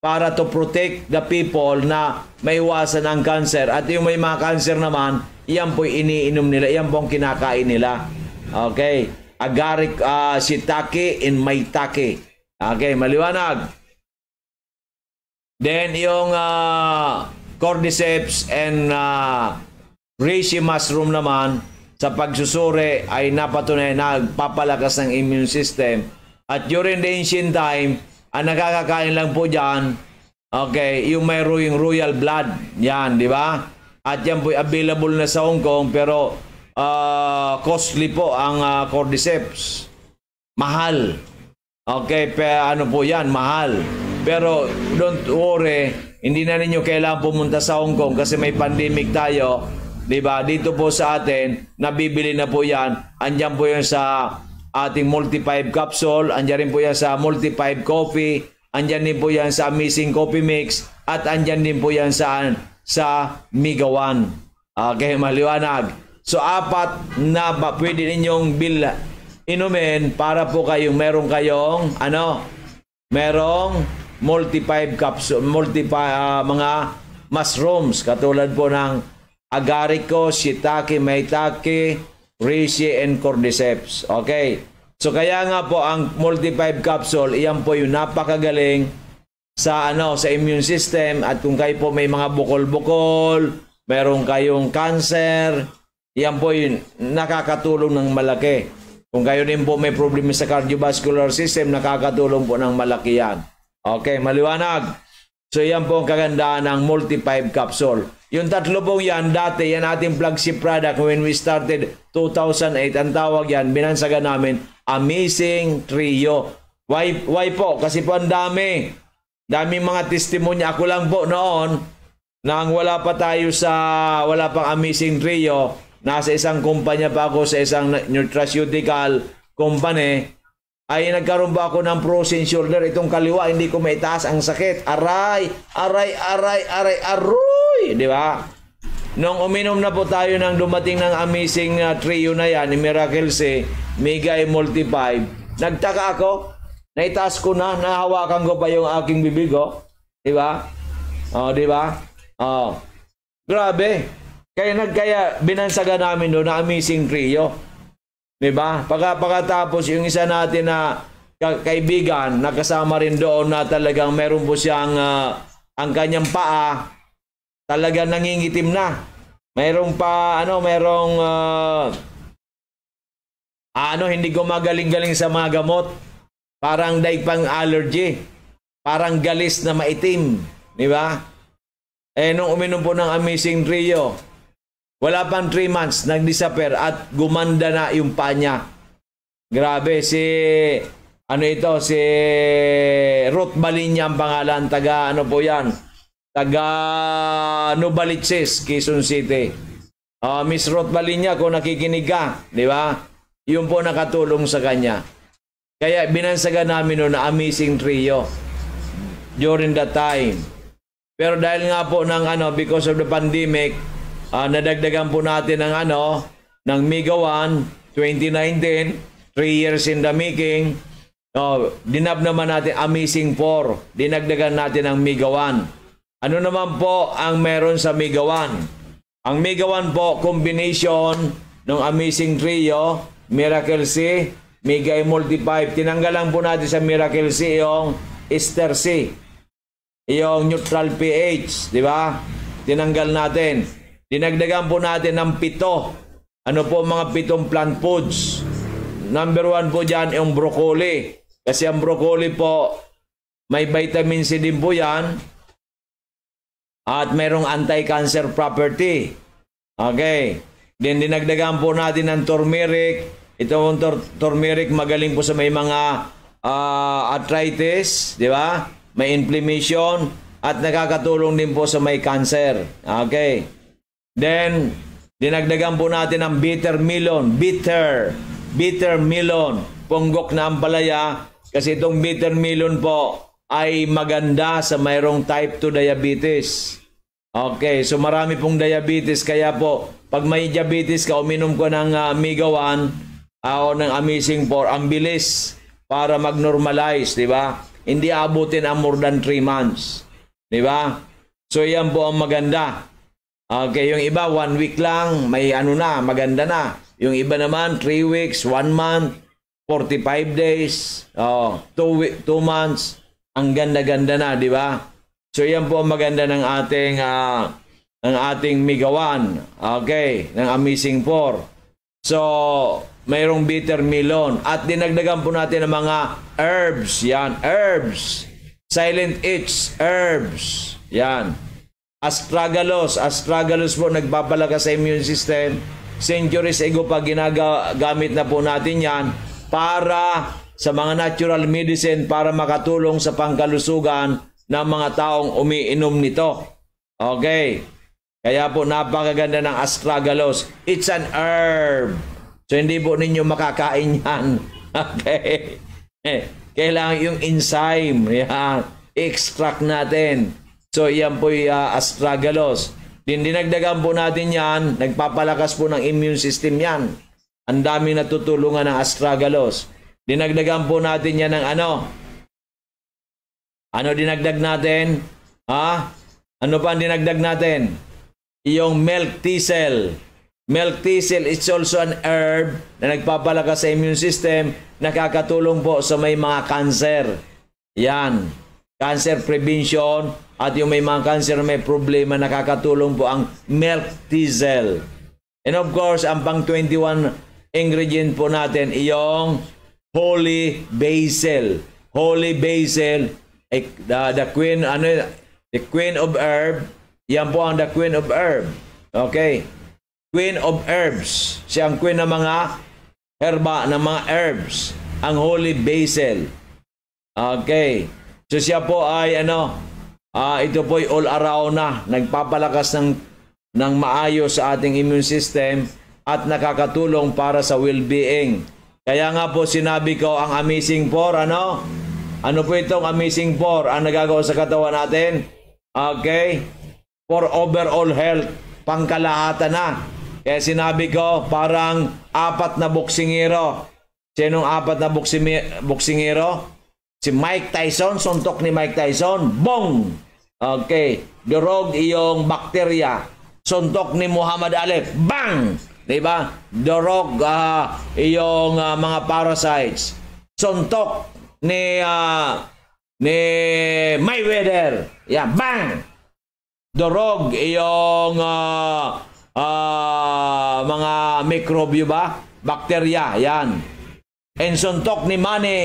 Speaker 1: para to protect the people na may maiwasan ang cancer. At yung may mga cancer naman, iyan po'y iniinom nila, iyan po ang kinakain nila. Okay. Agaric uh, shiitake and maitake. Okay, maliwanag. Then yung uh, cordyceps and uh, reishi mushroom naman, sa pagsusuri ay napatunay na nagpapalakas ng immune system at during the ancient time, ang nakakakain lang po dyan, okay, yung may yung royal blood. Yan, di ba? At yan po available na sa Hong Kong pero uh, costly po ang uh, cordyceps. Mahal. Okay, pero ano po yan, mahal. Pero don't worry, hindi na ninyo kailangan pumunta sa Hong Kong kasi may pandemic tayo. 'di ba? Dito po sa atin, nabibili na po 'yan. Andiyan po 'yan sa ating Multi-5 Capsule, andyan rin po yan sa Multi-5 Coffee, andyan din po yan sa missing Coffee Mix, at andyan din po yan sa, sa Migawan. Okay, maliwanag. So, apat na ba, pwede ninyong bill inumin para po kayong meron kayong ano merong multi five capsule multi uh, ah, mga mushrooms katulad po ng agaricus, shiitake, maitake, reishi and cordyceps. Okay. So kaya nga po ang multi capsule, iyan po yung napakagaling sa ano sa immune system at kung kayo po may mga bukol-bukol, meron kayong cancer, iyan po yung nakakatulong ng malaki. Kung kayo din po may problema sa cardiovascular system, nakakatulong po ng malaki yan. Okay, maliwanag. So yan po ang kagandaan ng Multi-5 Capsule. Yung tatlo pong yan, dati yan ating flagship product when we started 2008. Ang tawag yan, binansagan namin, Amazing Trio. Why, why po? Kasi po ang dami. Daming mga testimonya. Ako lang po noon, nang wala pa tayo sa, wala pang Amazing Trio, nasa isang kumpanya pa ako sa isang nutraceutical company, ay nagkaroon ba ako ng frozen shoulder itong kaliwa hindi ko maitaas ang sakit aray aray aray aray aroy di ba nung uminom na po tayo nang dumating ng amazing uh, trio na yan ni Miracle C Mega Multi 5 nagtaka ako naitaas ko na nahawakan ko pa yung aking bibigo oh. di ba oh di ba oh grabe kaya nagkaya binansaga namin doon na amazing trio 'Di ba? Pagka pagkatapos yung isa natin na ka- kaibigan nakasama rin doon na talagang meron po siyang uh, ang kanyang paa talaga nangingitim na. Mayroong pa ano, mayroong uh, ah, ah, ano hindi gumagaling-galing sa mga gamot. Parang daig pang allergy. Parang galis na maitim, 'di ba? Eh nung uminom po ng Amazing Trio, wala pang 3 months, nag-disappear at gumanda na yung pa Grabe, si... Ano ito, si... Ruth Balinya ang pangalan, taga ano po yan? Taga Novaliches, Quezon City. Uh, Miss Ruth Balinya, kung nakikinig ka, di ba? Yun po nakatulong sa kanya. Kaya binansagan namin noon na amazing trio during that time. Pero dahil nga po ng ano, because of the pandemic, uh, nadagdagan po natin ng ano, ng Megawan 2019, 3 years in the making. No, dinab naman natin Amazing 4. Dinagdagan natin ang Megawan. Ano naman po ang meron sa Megawan? Ang Megawan po, combination ng Amazing Trio, Miracle C, Mega Multiply. Tinanggal lang po natin sa Miracle C yung Easter C. Yung neutral pH, di ba? Tinanggal natin. Dinagdagan po natin ng pito. Ano po mga pitong plant foods? Number one po dyan yung broccoli. Kasi ang broccoli po, may vitamin C din po yan. At mayroong anti-cancer property. Okay. Then dinagdagan po natin ng turmeric. Ito yung tur- turmeric magaling po sa may mga uh, arthritis, di ba? May inflammation at nakakatulong din po sa may cancer. Okay. Then, dinagdagan po natin ang bitter melon. Bitter. Bitter melon. Punggok na ang palaya. Kasi itong bitter melon po ay maganda sa mayroong type 2 diabetes. Okay, so marami pong diabetes. Kaya po, pag may diabetes ka, uminom ko ng uh, ah, Migawan uh, ah, o ng Amazing 4. Ang bilis para mag-normalize, di ba? Hindi abutin ang more than 3 months. Di ba? So yan po ang maganda. Okay, yung iba, one week lang, may ano na, maganda na. Yung iba naman, three weeks, one month, 45 days, oh, two, week, two months. Ang ganda-ganda na, di ba? So, yan po ang maganda ng ating, uh, ng ating migawan. Okay, ng Amazing Four. So, mayroong bitter melon. At dinagdagan po natin ng mga herbs. Yan, herbs. Silent itch, herbs. Yan astragalos, astragalos po, nagbabalaga sa immune system. Centuries ago pa ginagamit na po natin yan para sa mga natural medicine para makatulong sa pangkalusugan ng mga taong umiinom nito. Okay. Kaya po napakaganda ng astragalos. It's an herb. So hindi po ninyo makakain yan. (laughs) Okay. Eh, kailangan yung enzyme. Yan. Extract natin. So iyan po uh, ah, astragalus. dinagdagan po natin yan, nagpapalakas po ng immune system yan. Ang dami natutulungan ng astragalus. Dinagdagan po natin yan ng ano? Ano dinagdag natin? Ha? Ano pa ang dinagdag natin? Yung milk thistle. Milk thistle is also an herb na nagpapalakas sa immune system, nakakatulong po sa may mga cancer. Yan cancer prevention, at yung may mga cancer may problema, nakakatulong po ang milk thistle. And of course, ang pang 21 ingredient po natin, iyong holy basil. Holy basil, eh, the, the queen, ano, the queen of herb, yan po ang the queen of herb. Okay? Queen of herbs. Siya ang queen ng mga herba, ng mga herbs. Ang holy basil. Okay. So siya po ay ano, uh, ito po ay all around na, nagpapalakas ng, ng maayos sa ating immune system at nakakatulong para sa well-being. Kaya nga po sinabi ko ang amazing four, ano? Ano po itong amazing four? Ang nagagawa sa katawan natin? Okay? For overall health, pangkalahatan na. Kaya sinabi ko, parang apat na boksingero. Sinong apat na boksingero? Si Mike Tyson, suntok ni Mike Tyson, bong! Okay, durog iyong bakterya. Suntok ni Muhammad Ali, bang! Diba? Durog uh, iyong uh, mga parasites. Suntok ni uh, ni Mayweather. Yeah, bang! Durog iyong uh, uh, mga mikrobyo ba? Bakterya, yan. And suntok ni Manny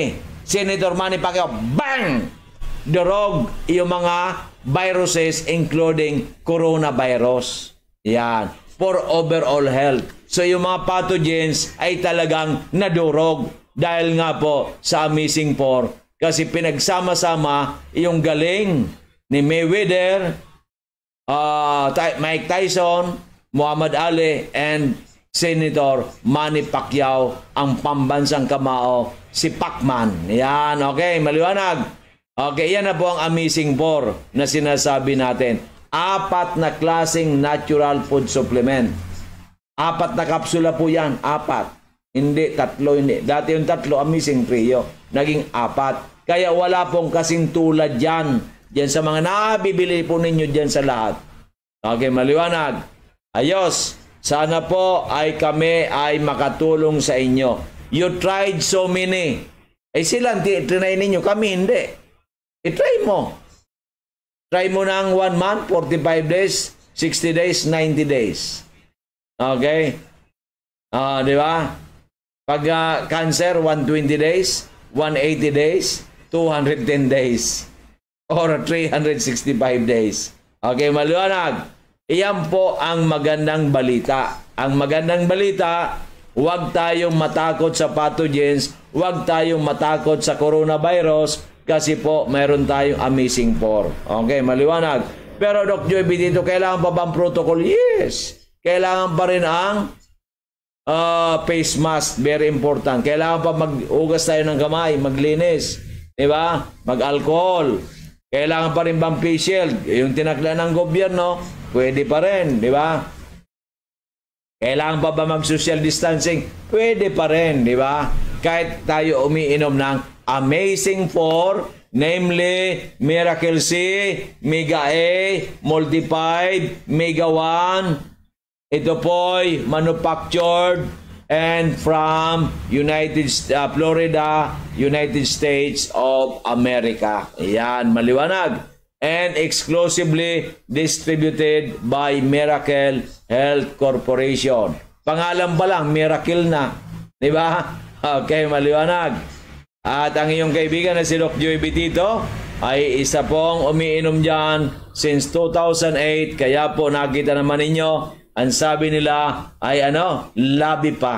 Speaker 1: Senator Manny Pacquiao, bang! Durog yung mga viruses including coronavirus. Yan. For overall health. So yung mga pathogens ay talagang nadurog dahil nga po sa missing Four kasi pinagsama-sama yung galing ni Mayweather, uh, Mike Tyson, Muhammad Ali, and Senator Manny Pacquiao ang pambansang kamao si Pacman. Yan, okay, maliwanag. Okay, yan na po ang amazing four na sinasabi natin. Apat na klasing natural food supplement. Apat na kapsula po yan, apat. Hindi, tatlo, hindi. Dati yung tatlo, amazing trio. Naging apat. Kaya wala pong kasing tulad yan. Diyan sa mga nabibili po ninyo diyan sa lahat. Okay, maliwanag. Ayos. Sana po ay kami ay makatulong sa inyo. You tried so many. Eh sila, trinay ninyo. Kami hindi. I-try mo. Try mo ng 1 month, 45 days, 60 days, 90 days. Okay? Uh, di ba? Pag uh, cancer, 120 days, 180 days, 210 days, or 365 days. Okay, maliwanag. Iyan po ang magandang balita. Ang magandang balita, huwag tayong matakot sa pathogens, huwag tayong matakot sa coronavirus kasi po meron tayong amazing four. Okay, maliwanag. Pero Doc Joy, dito kailangan pa bang protocol? Yes. Kailangan pa rin ang uh, face mask, very important. Kailangan pa maghugas tayo ng kamay, maglinis, 'di ba? Mag-alcohol. Kailangan pa rin bang face shield, yung tinakla ng gobyerno, Pwede pa rin, di ba? Kailangan pa ba mag-social distancing? Pwede pa rin, di ba? Kahit tayo umiinom ng Amazing Four, namely Miracle C, Mega A, Multiplied, Mega 1. Ito po'y manufactured and from United uh, Florida, United States of America. Yan, maliwanag and exclusively distributed by Miracle Health Corporation. Pangalan pa lang, Miracle na. Di ba? (laughs) Okay, maliwanag. At ang iyong kaibigan na si Doc Joey Bitito ay isa pong umiinom dyan since 2008. Kaya po nakita naman ninyo, ang sabi nila ay ano, labi pa.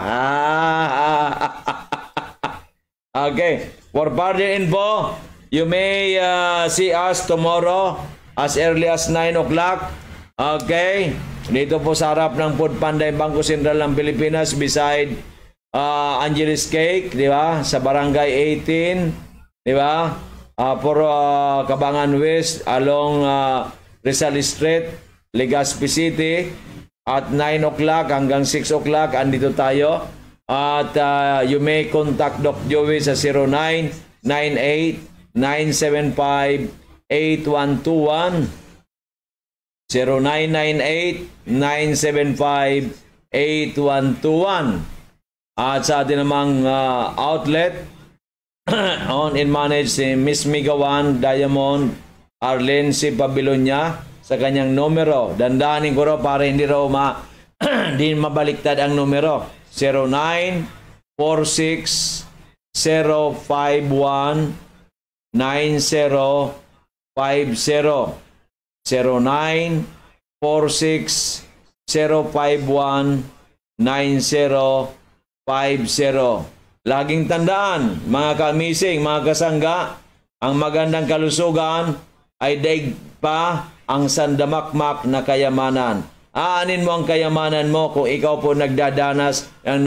Speaker 1: (laughs) okay, for further info, You may uh, see us tomorrow as early as 9 o'clock. Okay? Dito po sa harap ng Food Panda yung Bangko Sentral ng Pilipinas beside uh, Angeles Cake, di ba? Sa Barangay 18, di ba? Uh, for uh, Kabangan West along uh, Rizal Street, Legazpi City at 9 o'clock hanggang 6 o'clock andito tayo at uh, you may contact Doc Joey sa 0998 9758121 975 8121 0998 975 At sa atin namang uh, outlet (clears throat) on and manage si Miss Migawan Diamond Arlene si Babilonia sa kanyang numero. Dandanin ko raw para hindi raw ma (clears throat) din mabaliktad ang numero. 0946 051 0950 0946 051 9050 Laging tandaan, mga kamising, mga kasangga, ang magandang kalusugan ay daig pa ang sandamakmak na kayamanan. Aanin mo ang kayamanan mo kung ikaw po nagdadanas ng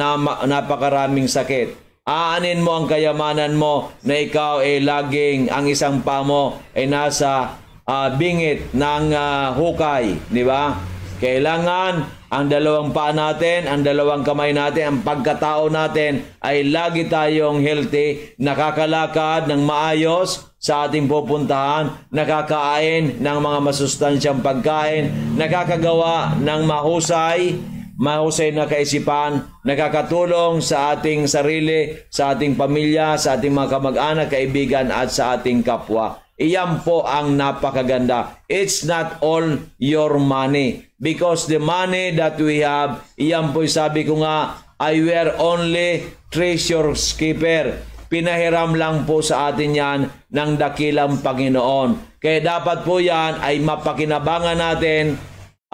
Speaker 1: napakaraming sakit. Aanin mo ang kayamanan mo na ikaw ay laging ang isang pamo ay nasa uh, bingit ng uh, hukay, di ba? Kailangan ang dalawang paa natin, ang dalawang kamay natin, ang pagkatao natin ay lagi tayong healthy, nakakalakad ng maayos sa ating pupuntahan, nakakain ng mga masustansyang pagkain, nakakagawa ng mahusay mahusay na kaisipan, nakakatulong sa ating sarili, sa ating pamilya, sa ating mga kamag-anak, kaibigan at sa ating kapwa. Iyan po ang napakaganda. It's not all your money. Because the money that we have, iyan po sabi ko nga, I were only treasure's keeper. Pinahiram lang po sa atin yan ng dakilang Panginoon. Kaya dapat po yan ay mapakinabangan natin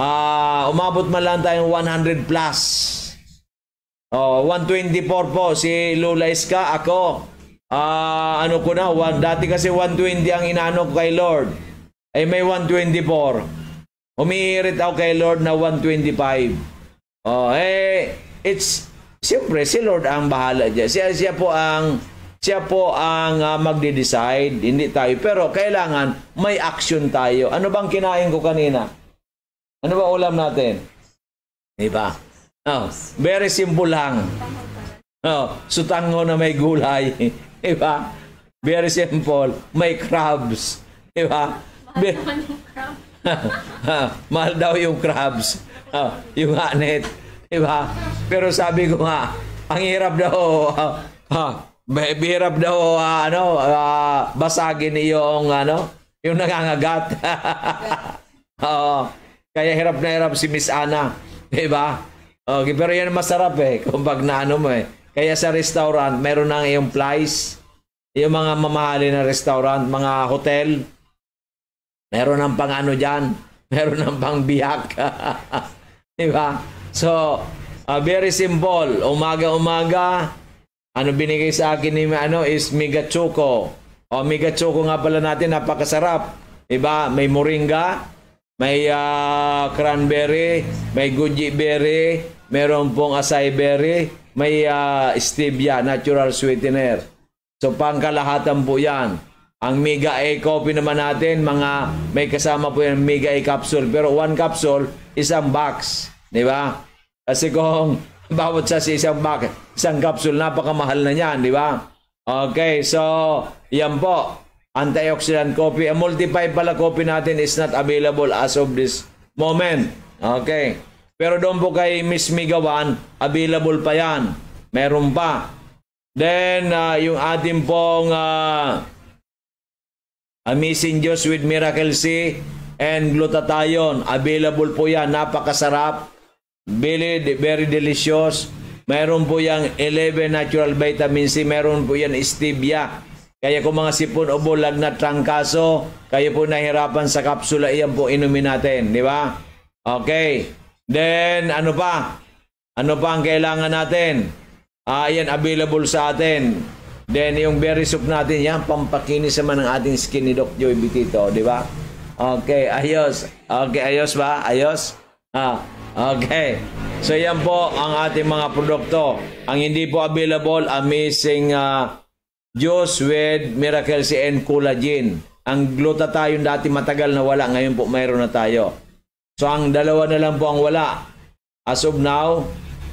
Speaker 1: uh, umabot man lang tayong 100 plus. Oh, 124 po si Lula Iska, ako. Uh, ano ko na, one, dati kasi 120 ang inano ko kay Lord. Ay eh, may 124. Umiirit ako kay Lord na 125. Oh, eh it's siyempre si Lord ang bahala diyan. Siya siya po ang siya po ang uh, magde-decide, hindi tayo. Pero kailangan may action tayo. Ano bang kinain ko kanina? Ano ba ulam natin? ba? Oh, very simple lang. Oh, sutango na may gulay. Di (laughs) ba? Very simple. May crabs. Diba? Mahal Be- (laughs) ah, Mahal daw yung crabs. Oh, yung anet. ba? Pero sabi ko nga, ang hirap daw, uh, uh, hirap daw, uh, ano, uh, basagin yung, ano, yung nangangagat. (laughs) Oo. oh, kaya hirap na hirap si Miss Ana. Di ba? Okay, pero yan masarap eh. Kung pag na ano mo eh. Kaya sa restaurant, meron na yung flies. Yung mga mamahali na restaurant, mga hotel. Meron ng pang ano dyan. (laughs) Meron ng pang biyak. (laughs) di ba? So, uh, very simple. Umaga-umaga, ano binigay sa akin ni ano is Mega Choco. O Mega Choco nga pala natin, napakasarap. Diba? May moringa, may uh, cranberry, may goji berry, meron pong acai berry, may uh, stevia, natural sweetener. So pangkalahatan po yan. Ang Mega A coffee naman natin, mga may kasama po yung Mega A capsule. Pero one capsule, isang box. Di ba? Kasi kung (laughs) bawat sa isang box, isang capsule, napakamahal na yan. Di ba? Okay, so yan po antioxidant coffee. A multi pala coffee natin is not available as of this moment. Okay. Pero doon po kay Miss Migawan, available pa yan. Meron pa. Then, uh, yung ating pong uh, Amazing Juice with Miracle C and Glutathione, available po yan. Napakasarap. Very, very delicious. Meron po yung 11 natural vitamin C. Meron po yan stevia kaya kung mga sipon o bulag na trangkaso, kayo po nahirapan sa kapsula, iyan po inumin natin, di ba? Okay. Then, ano pa? Ano pa ang kailangan natin? Uh, ah, yan, available sa atin. Then, yung berry soup natin, yan, pampakinis naman ng ating skin ni Doc Joy Bitito, di ba? Okay, ayos. Okay, ayos ba? Ayos? Ah, okay. So, yan po ang ating mga produkto. Ang hindi po available, amazing uh, Diyos with Miracle C and Collagen. Ang glutathione dati matagal na wala, ngayon po mayroon na tayo. So ang dalawa na lang po ang wala. As of now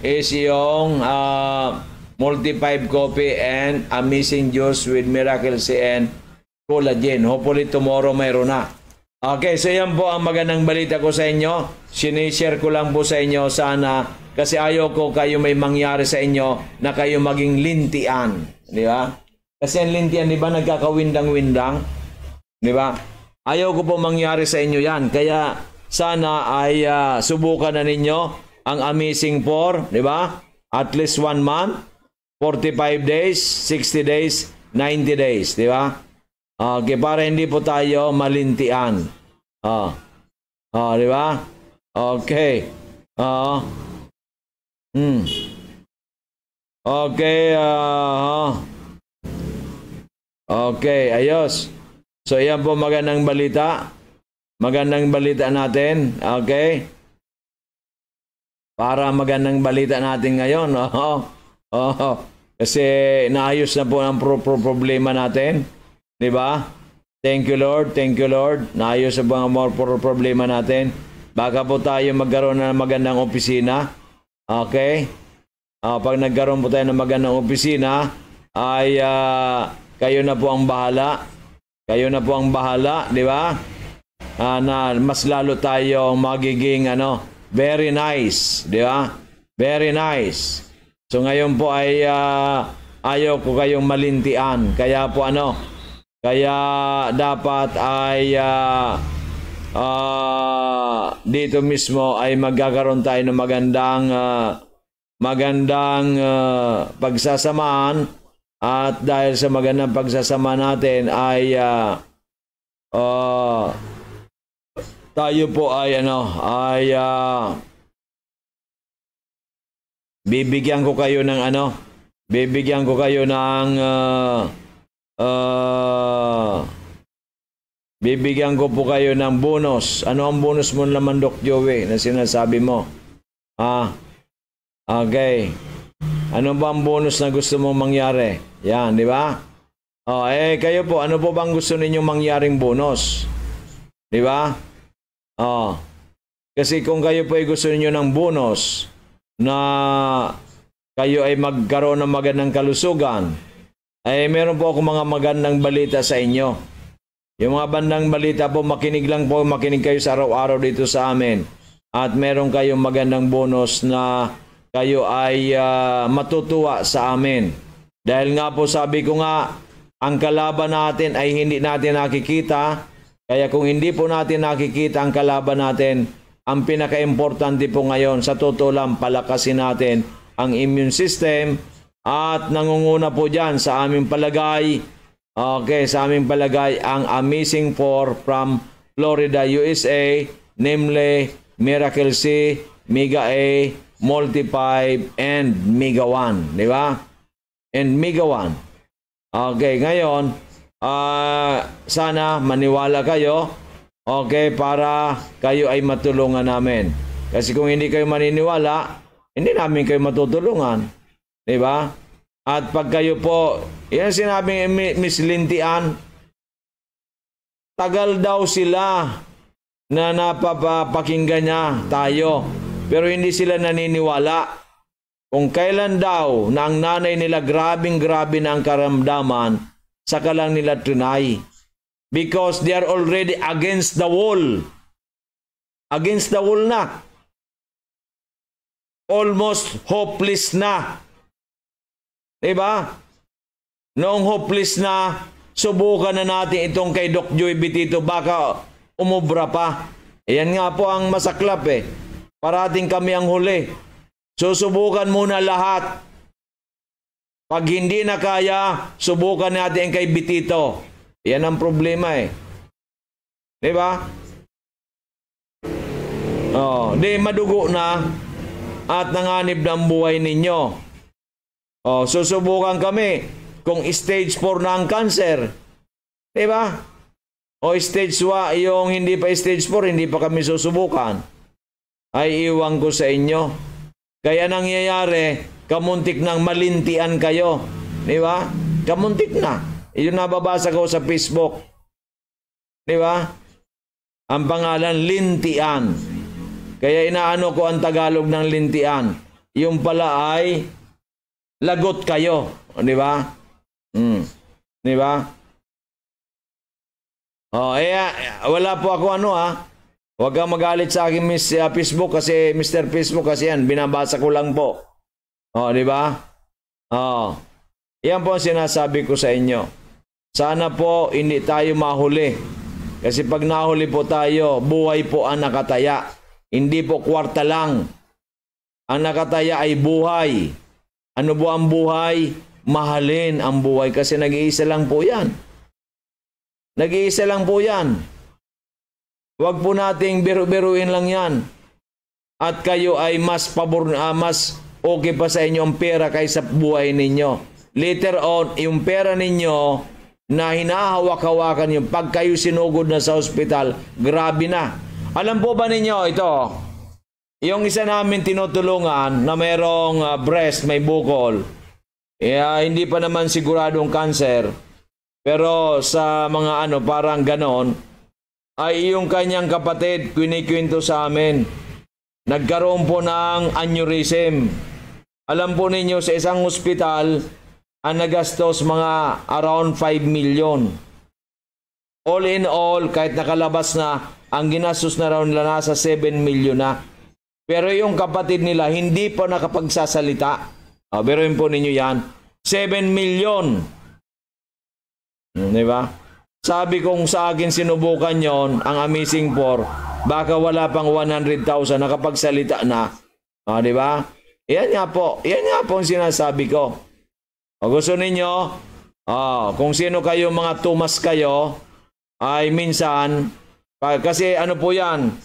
Speaker 1: is yung uh, multi-five coffee and amazing juice with Miracle C and Collagen. Hopefully tomorrow mayroon na. Okay, so yan po ang magandang balita ko sa inyo. Sinishare ko lang po sa inyo sana kasi ayoko kayo may mangyari sa inyo na kayo maging lintian. Di ba? Kasi ang lintian, di ba, nagkakawindang-windang? Di ba? Ayaw ko po mangyari sa inyo yan. Kaya sana ay uh, subukan na ninyo ang Amazing 4, di ba? At least one month, 45 days, 60 days, 90 days, di ba? Okay, para hindi po tayo malintian. Ah. Uh, uh, di ba? Okay. Ah. Uh, hmm. Okay, ah. Uh, uh. Okay, ayos. So yan po magandang balita. Magandang balita natin. Okay? Para magandang balita natin ngayon. (laughs) Oo. Oo. Kasi naayos na po ang pro- pro- problema natin. Di ba? Thank you Lord, thank you Lord. Naayos na po ang mga pro- problema natin. Baka po tayo magkaroon ng magandang opisina. Okay? Uh, pag nagkaroon po tayo ng magandang opisina, ay uh, kayo na po ang bahala. Kayo na po ang bahala, di ba? Uh, na mas lalo tayo magiging ano, very nice, di ba? Very nice. So ngayon po ay uh, ayaw ko kayong malintian. Kaya po ano, kaya dapat ay uh, uh, dito mismo ay magkakaroon tayo ng magandang uh, magandang uh, pagsasamaan at dahil sa magandang pagsasama natin ay uh, uh, tayo po ay ano ay uh, bibigyan ko kayo ng ano bibigyan ko kayo ng uh, uh, bibigyan ko po kayo ng bonus. Ano ang bonus mo naman Doc Joey na sinasabi mo? Ah, okay. Ano ba ang bonus na gusto mong mangyari? Yan, di ba? Oh, eh kayo po, ano po bang gusto ninyong mangyaring bonus? Di ba? Oh. Kasi kung kayo po ay gusto niyo ng bonus na kayo ay magkaroon ng magandang kalusugan, ay eh, meron po ako mga magandang balita sa inyo. Yung mga bandang balita po, makinig lang po, makinig kayo sa araw-araw dito sa amin. At meron kayong magandang bonus na kayo ay uh, matutuwa sa amin. Dahil nga po sabi ko nga, ang kalaban natin ay hindi natin nakikita. Kaya kung hindi po natin nakikita ang kalaban natin, ang pinaka-importante po ngayon sa totoo lang palakasin natin ang immune system at nangunguna po dyan sa aming palagay, okay, sa aming palagay ang Amazing Four from Florida, USA, namely Miracle C, Mega A, multiply, and mega 1. Di ba? And mega 1. Okay, ngayon, uh, sana maniwala kayo. Okay, para kayo ay matulungan namin. Kasi kung hindi kayo maniniwala, hindi namin kayo matutulungan. Di ba? At pag kayo po, yan sinabi ni Miss Lintian, tagal daw sila na napapakinggan niya tayo pero hindi sila naniniwala kung kailan daw na ang nanay nila grabing grabe na ang karamdaman, sa lang nila tunay. Because they are already against the wall. Against the wall na. Almost hopeless na. Diba? Noong hopeless na, subukan na natin itong kay Doc Joy Bitito. Baka umubra pa. Ayan nga po ang masaklap eh. Parating kami ang huli. Susubukan muna lahat. Pag hindi na kaya, subukan natin kay Bitito. Yan ang problema eh. Di ba? Oh, di madugo na at nanganib ng buhay ninyo. Oh, susubukan kami kung stage 4 na ang cancer. Di ba? O stage 1, yung hindi pa stage 4, hindi pa kami susubukan ay iwan ko sa inyo. Kaya nangyayari, kamuntik nang malintian kayo. Di ba? Kamuntik na. Iyon nababasa ko sa Facebook. Di ba? Ang pangalan, lintian. Kaya inaano ko ang Tagalog ng lintian. Yung pala ay lagot kayo. Di ba? Mm. Di ba? Oh, eh, wala po ako ano ah. Huwag kang magalit sa akin Miss uh, Facebook kasi Mr. Facebook kasi yan binabasa ko lang po. Oh, di ba? Oh. Yan po ang sinasabi ko sa inyo. Sana po hindi tayo mahuli. Kasi pag nahuli po tayo, buhay po ang nakataya. Hindi po kwarta lang. Ang nakataya ay buhay. Ano po ang buhay? Mahalin ang buhay kasi nag-iisa lang po yan. Nag-iisa lang po yan. Huwag po nating biru-biruin lang yan. At kayo ay mas pabor, uh, mas okay pa sa inyo ang pera kaysa buhay ninyo. Later on, yung pera ninyo na hinahawak-hawakan nyo, pag kayo sinugod na sa ospital, grabe na. Alam po ba ninyo, ito, yung isa namin tinutulungan na mayroong uh, ah, breast, may bukol, eh, hindi pa naman siguradong cancer, pero sa mga ano, parang ganon, ay yung kanyang kapatid kwinikwento sa amin. Nagkaroon po ng aneurysm. Alam po ninyo sa isang ospital ang nagastos mga around 5 million. All in all, kahit nakalabas na, ang ginastos na raw nila nasa 7 million na. Pero yung kapatid nila, hindi pa nakapagsasalita. Oh, ah, biruin po ninyo yan. 7 million. Hmm, di ba? Sabi kong sa akin sinubukan yon ang Amazing Four, baka wala pang 100,000 nakapagsalita na. O, di ba? Yan nga po. Yan nga po ang sinasabi ko. Kung gusto ninyo, oh, kung sino kayo mga tumas kayo, ay minsan, kasi ano po yan,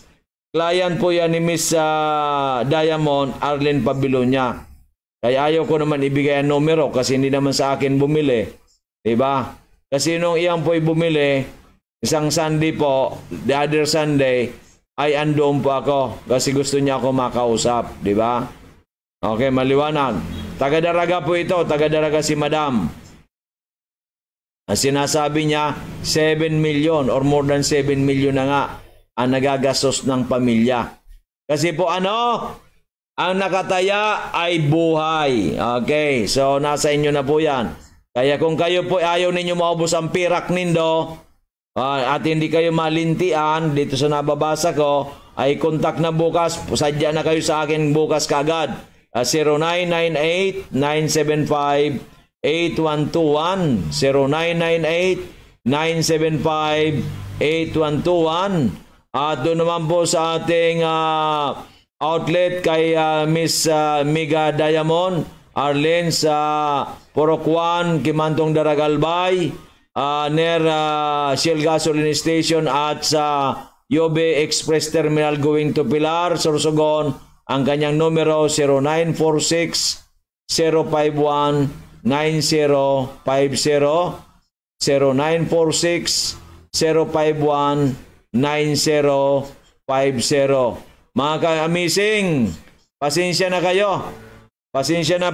Speaker 1: client po yan ni Miss ah, Diamond Arlene Pabilonia. Kaya ayaw ko naman ibigay ang numero kasi hindi naman sa akin bumili. Diba? Kasi nung iyan po'y bumili, isang Sunday po, the other Sunday, ay andoon po ako kasi gusto niya ako makausap, di ba? Okay, maliwanag. Tagadaraga po ito, tagadaraga si Madam. Ang sinasabi niya, 7 million or more than 7 million na nga ang nagagastos ng pamilya. Kasi po ano, ang nakataya ay buhay. Okay, so nasa inyo na po yan. Kaya kung kayo po ayaw ninyo maubos ang pirak nindo, uh, at hindi kayo malintian dito sa nababasa ko, ay contact na bukas, sadya na kayo sa akin bukas kagad. Uh, 0998-975-8121 0998-975-8121 At doon naman po sa ating uh, outlet kay uh, Miss uh, ah, Mega Diamond Arlen sa Porokwan, Kimantong Daragalbay, uh, near uh, ah, Shell Gasoline Station at sa Yobe Express Terminal going to Pilar, Sorsogon. Ang kanyang numero 0946 051 9050 0946 051 9050 Mga ka-amazing, pasensya na kayo. Pasensya na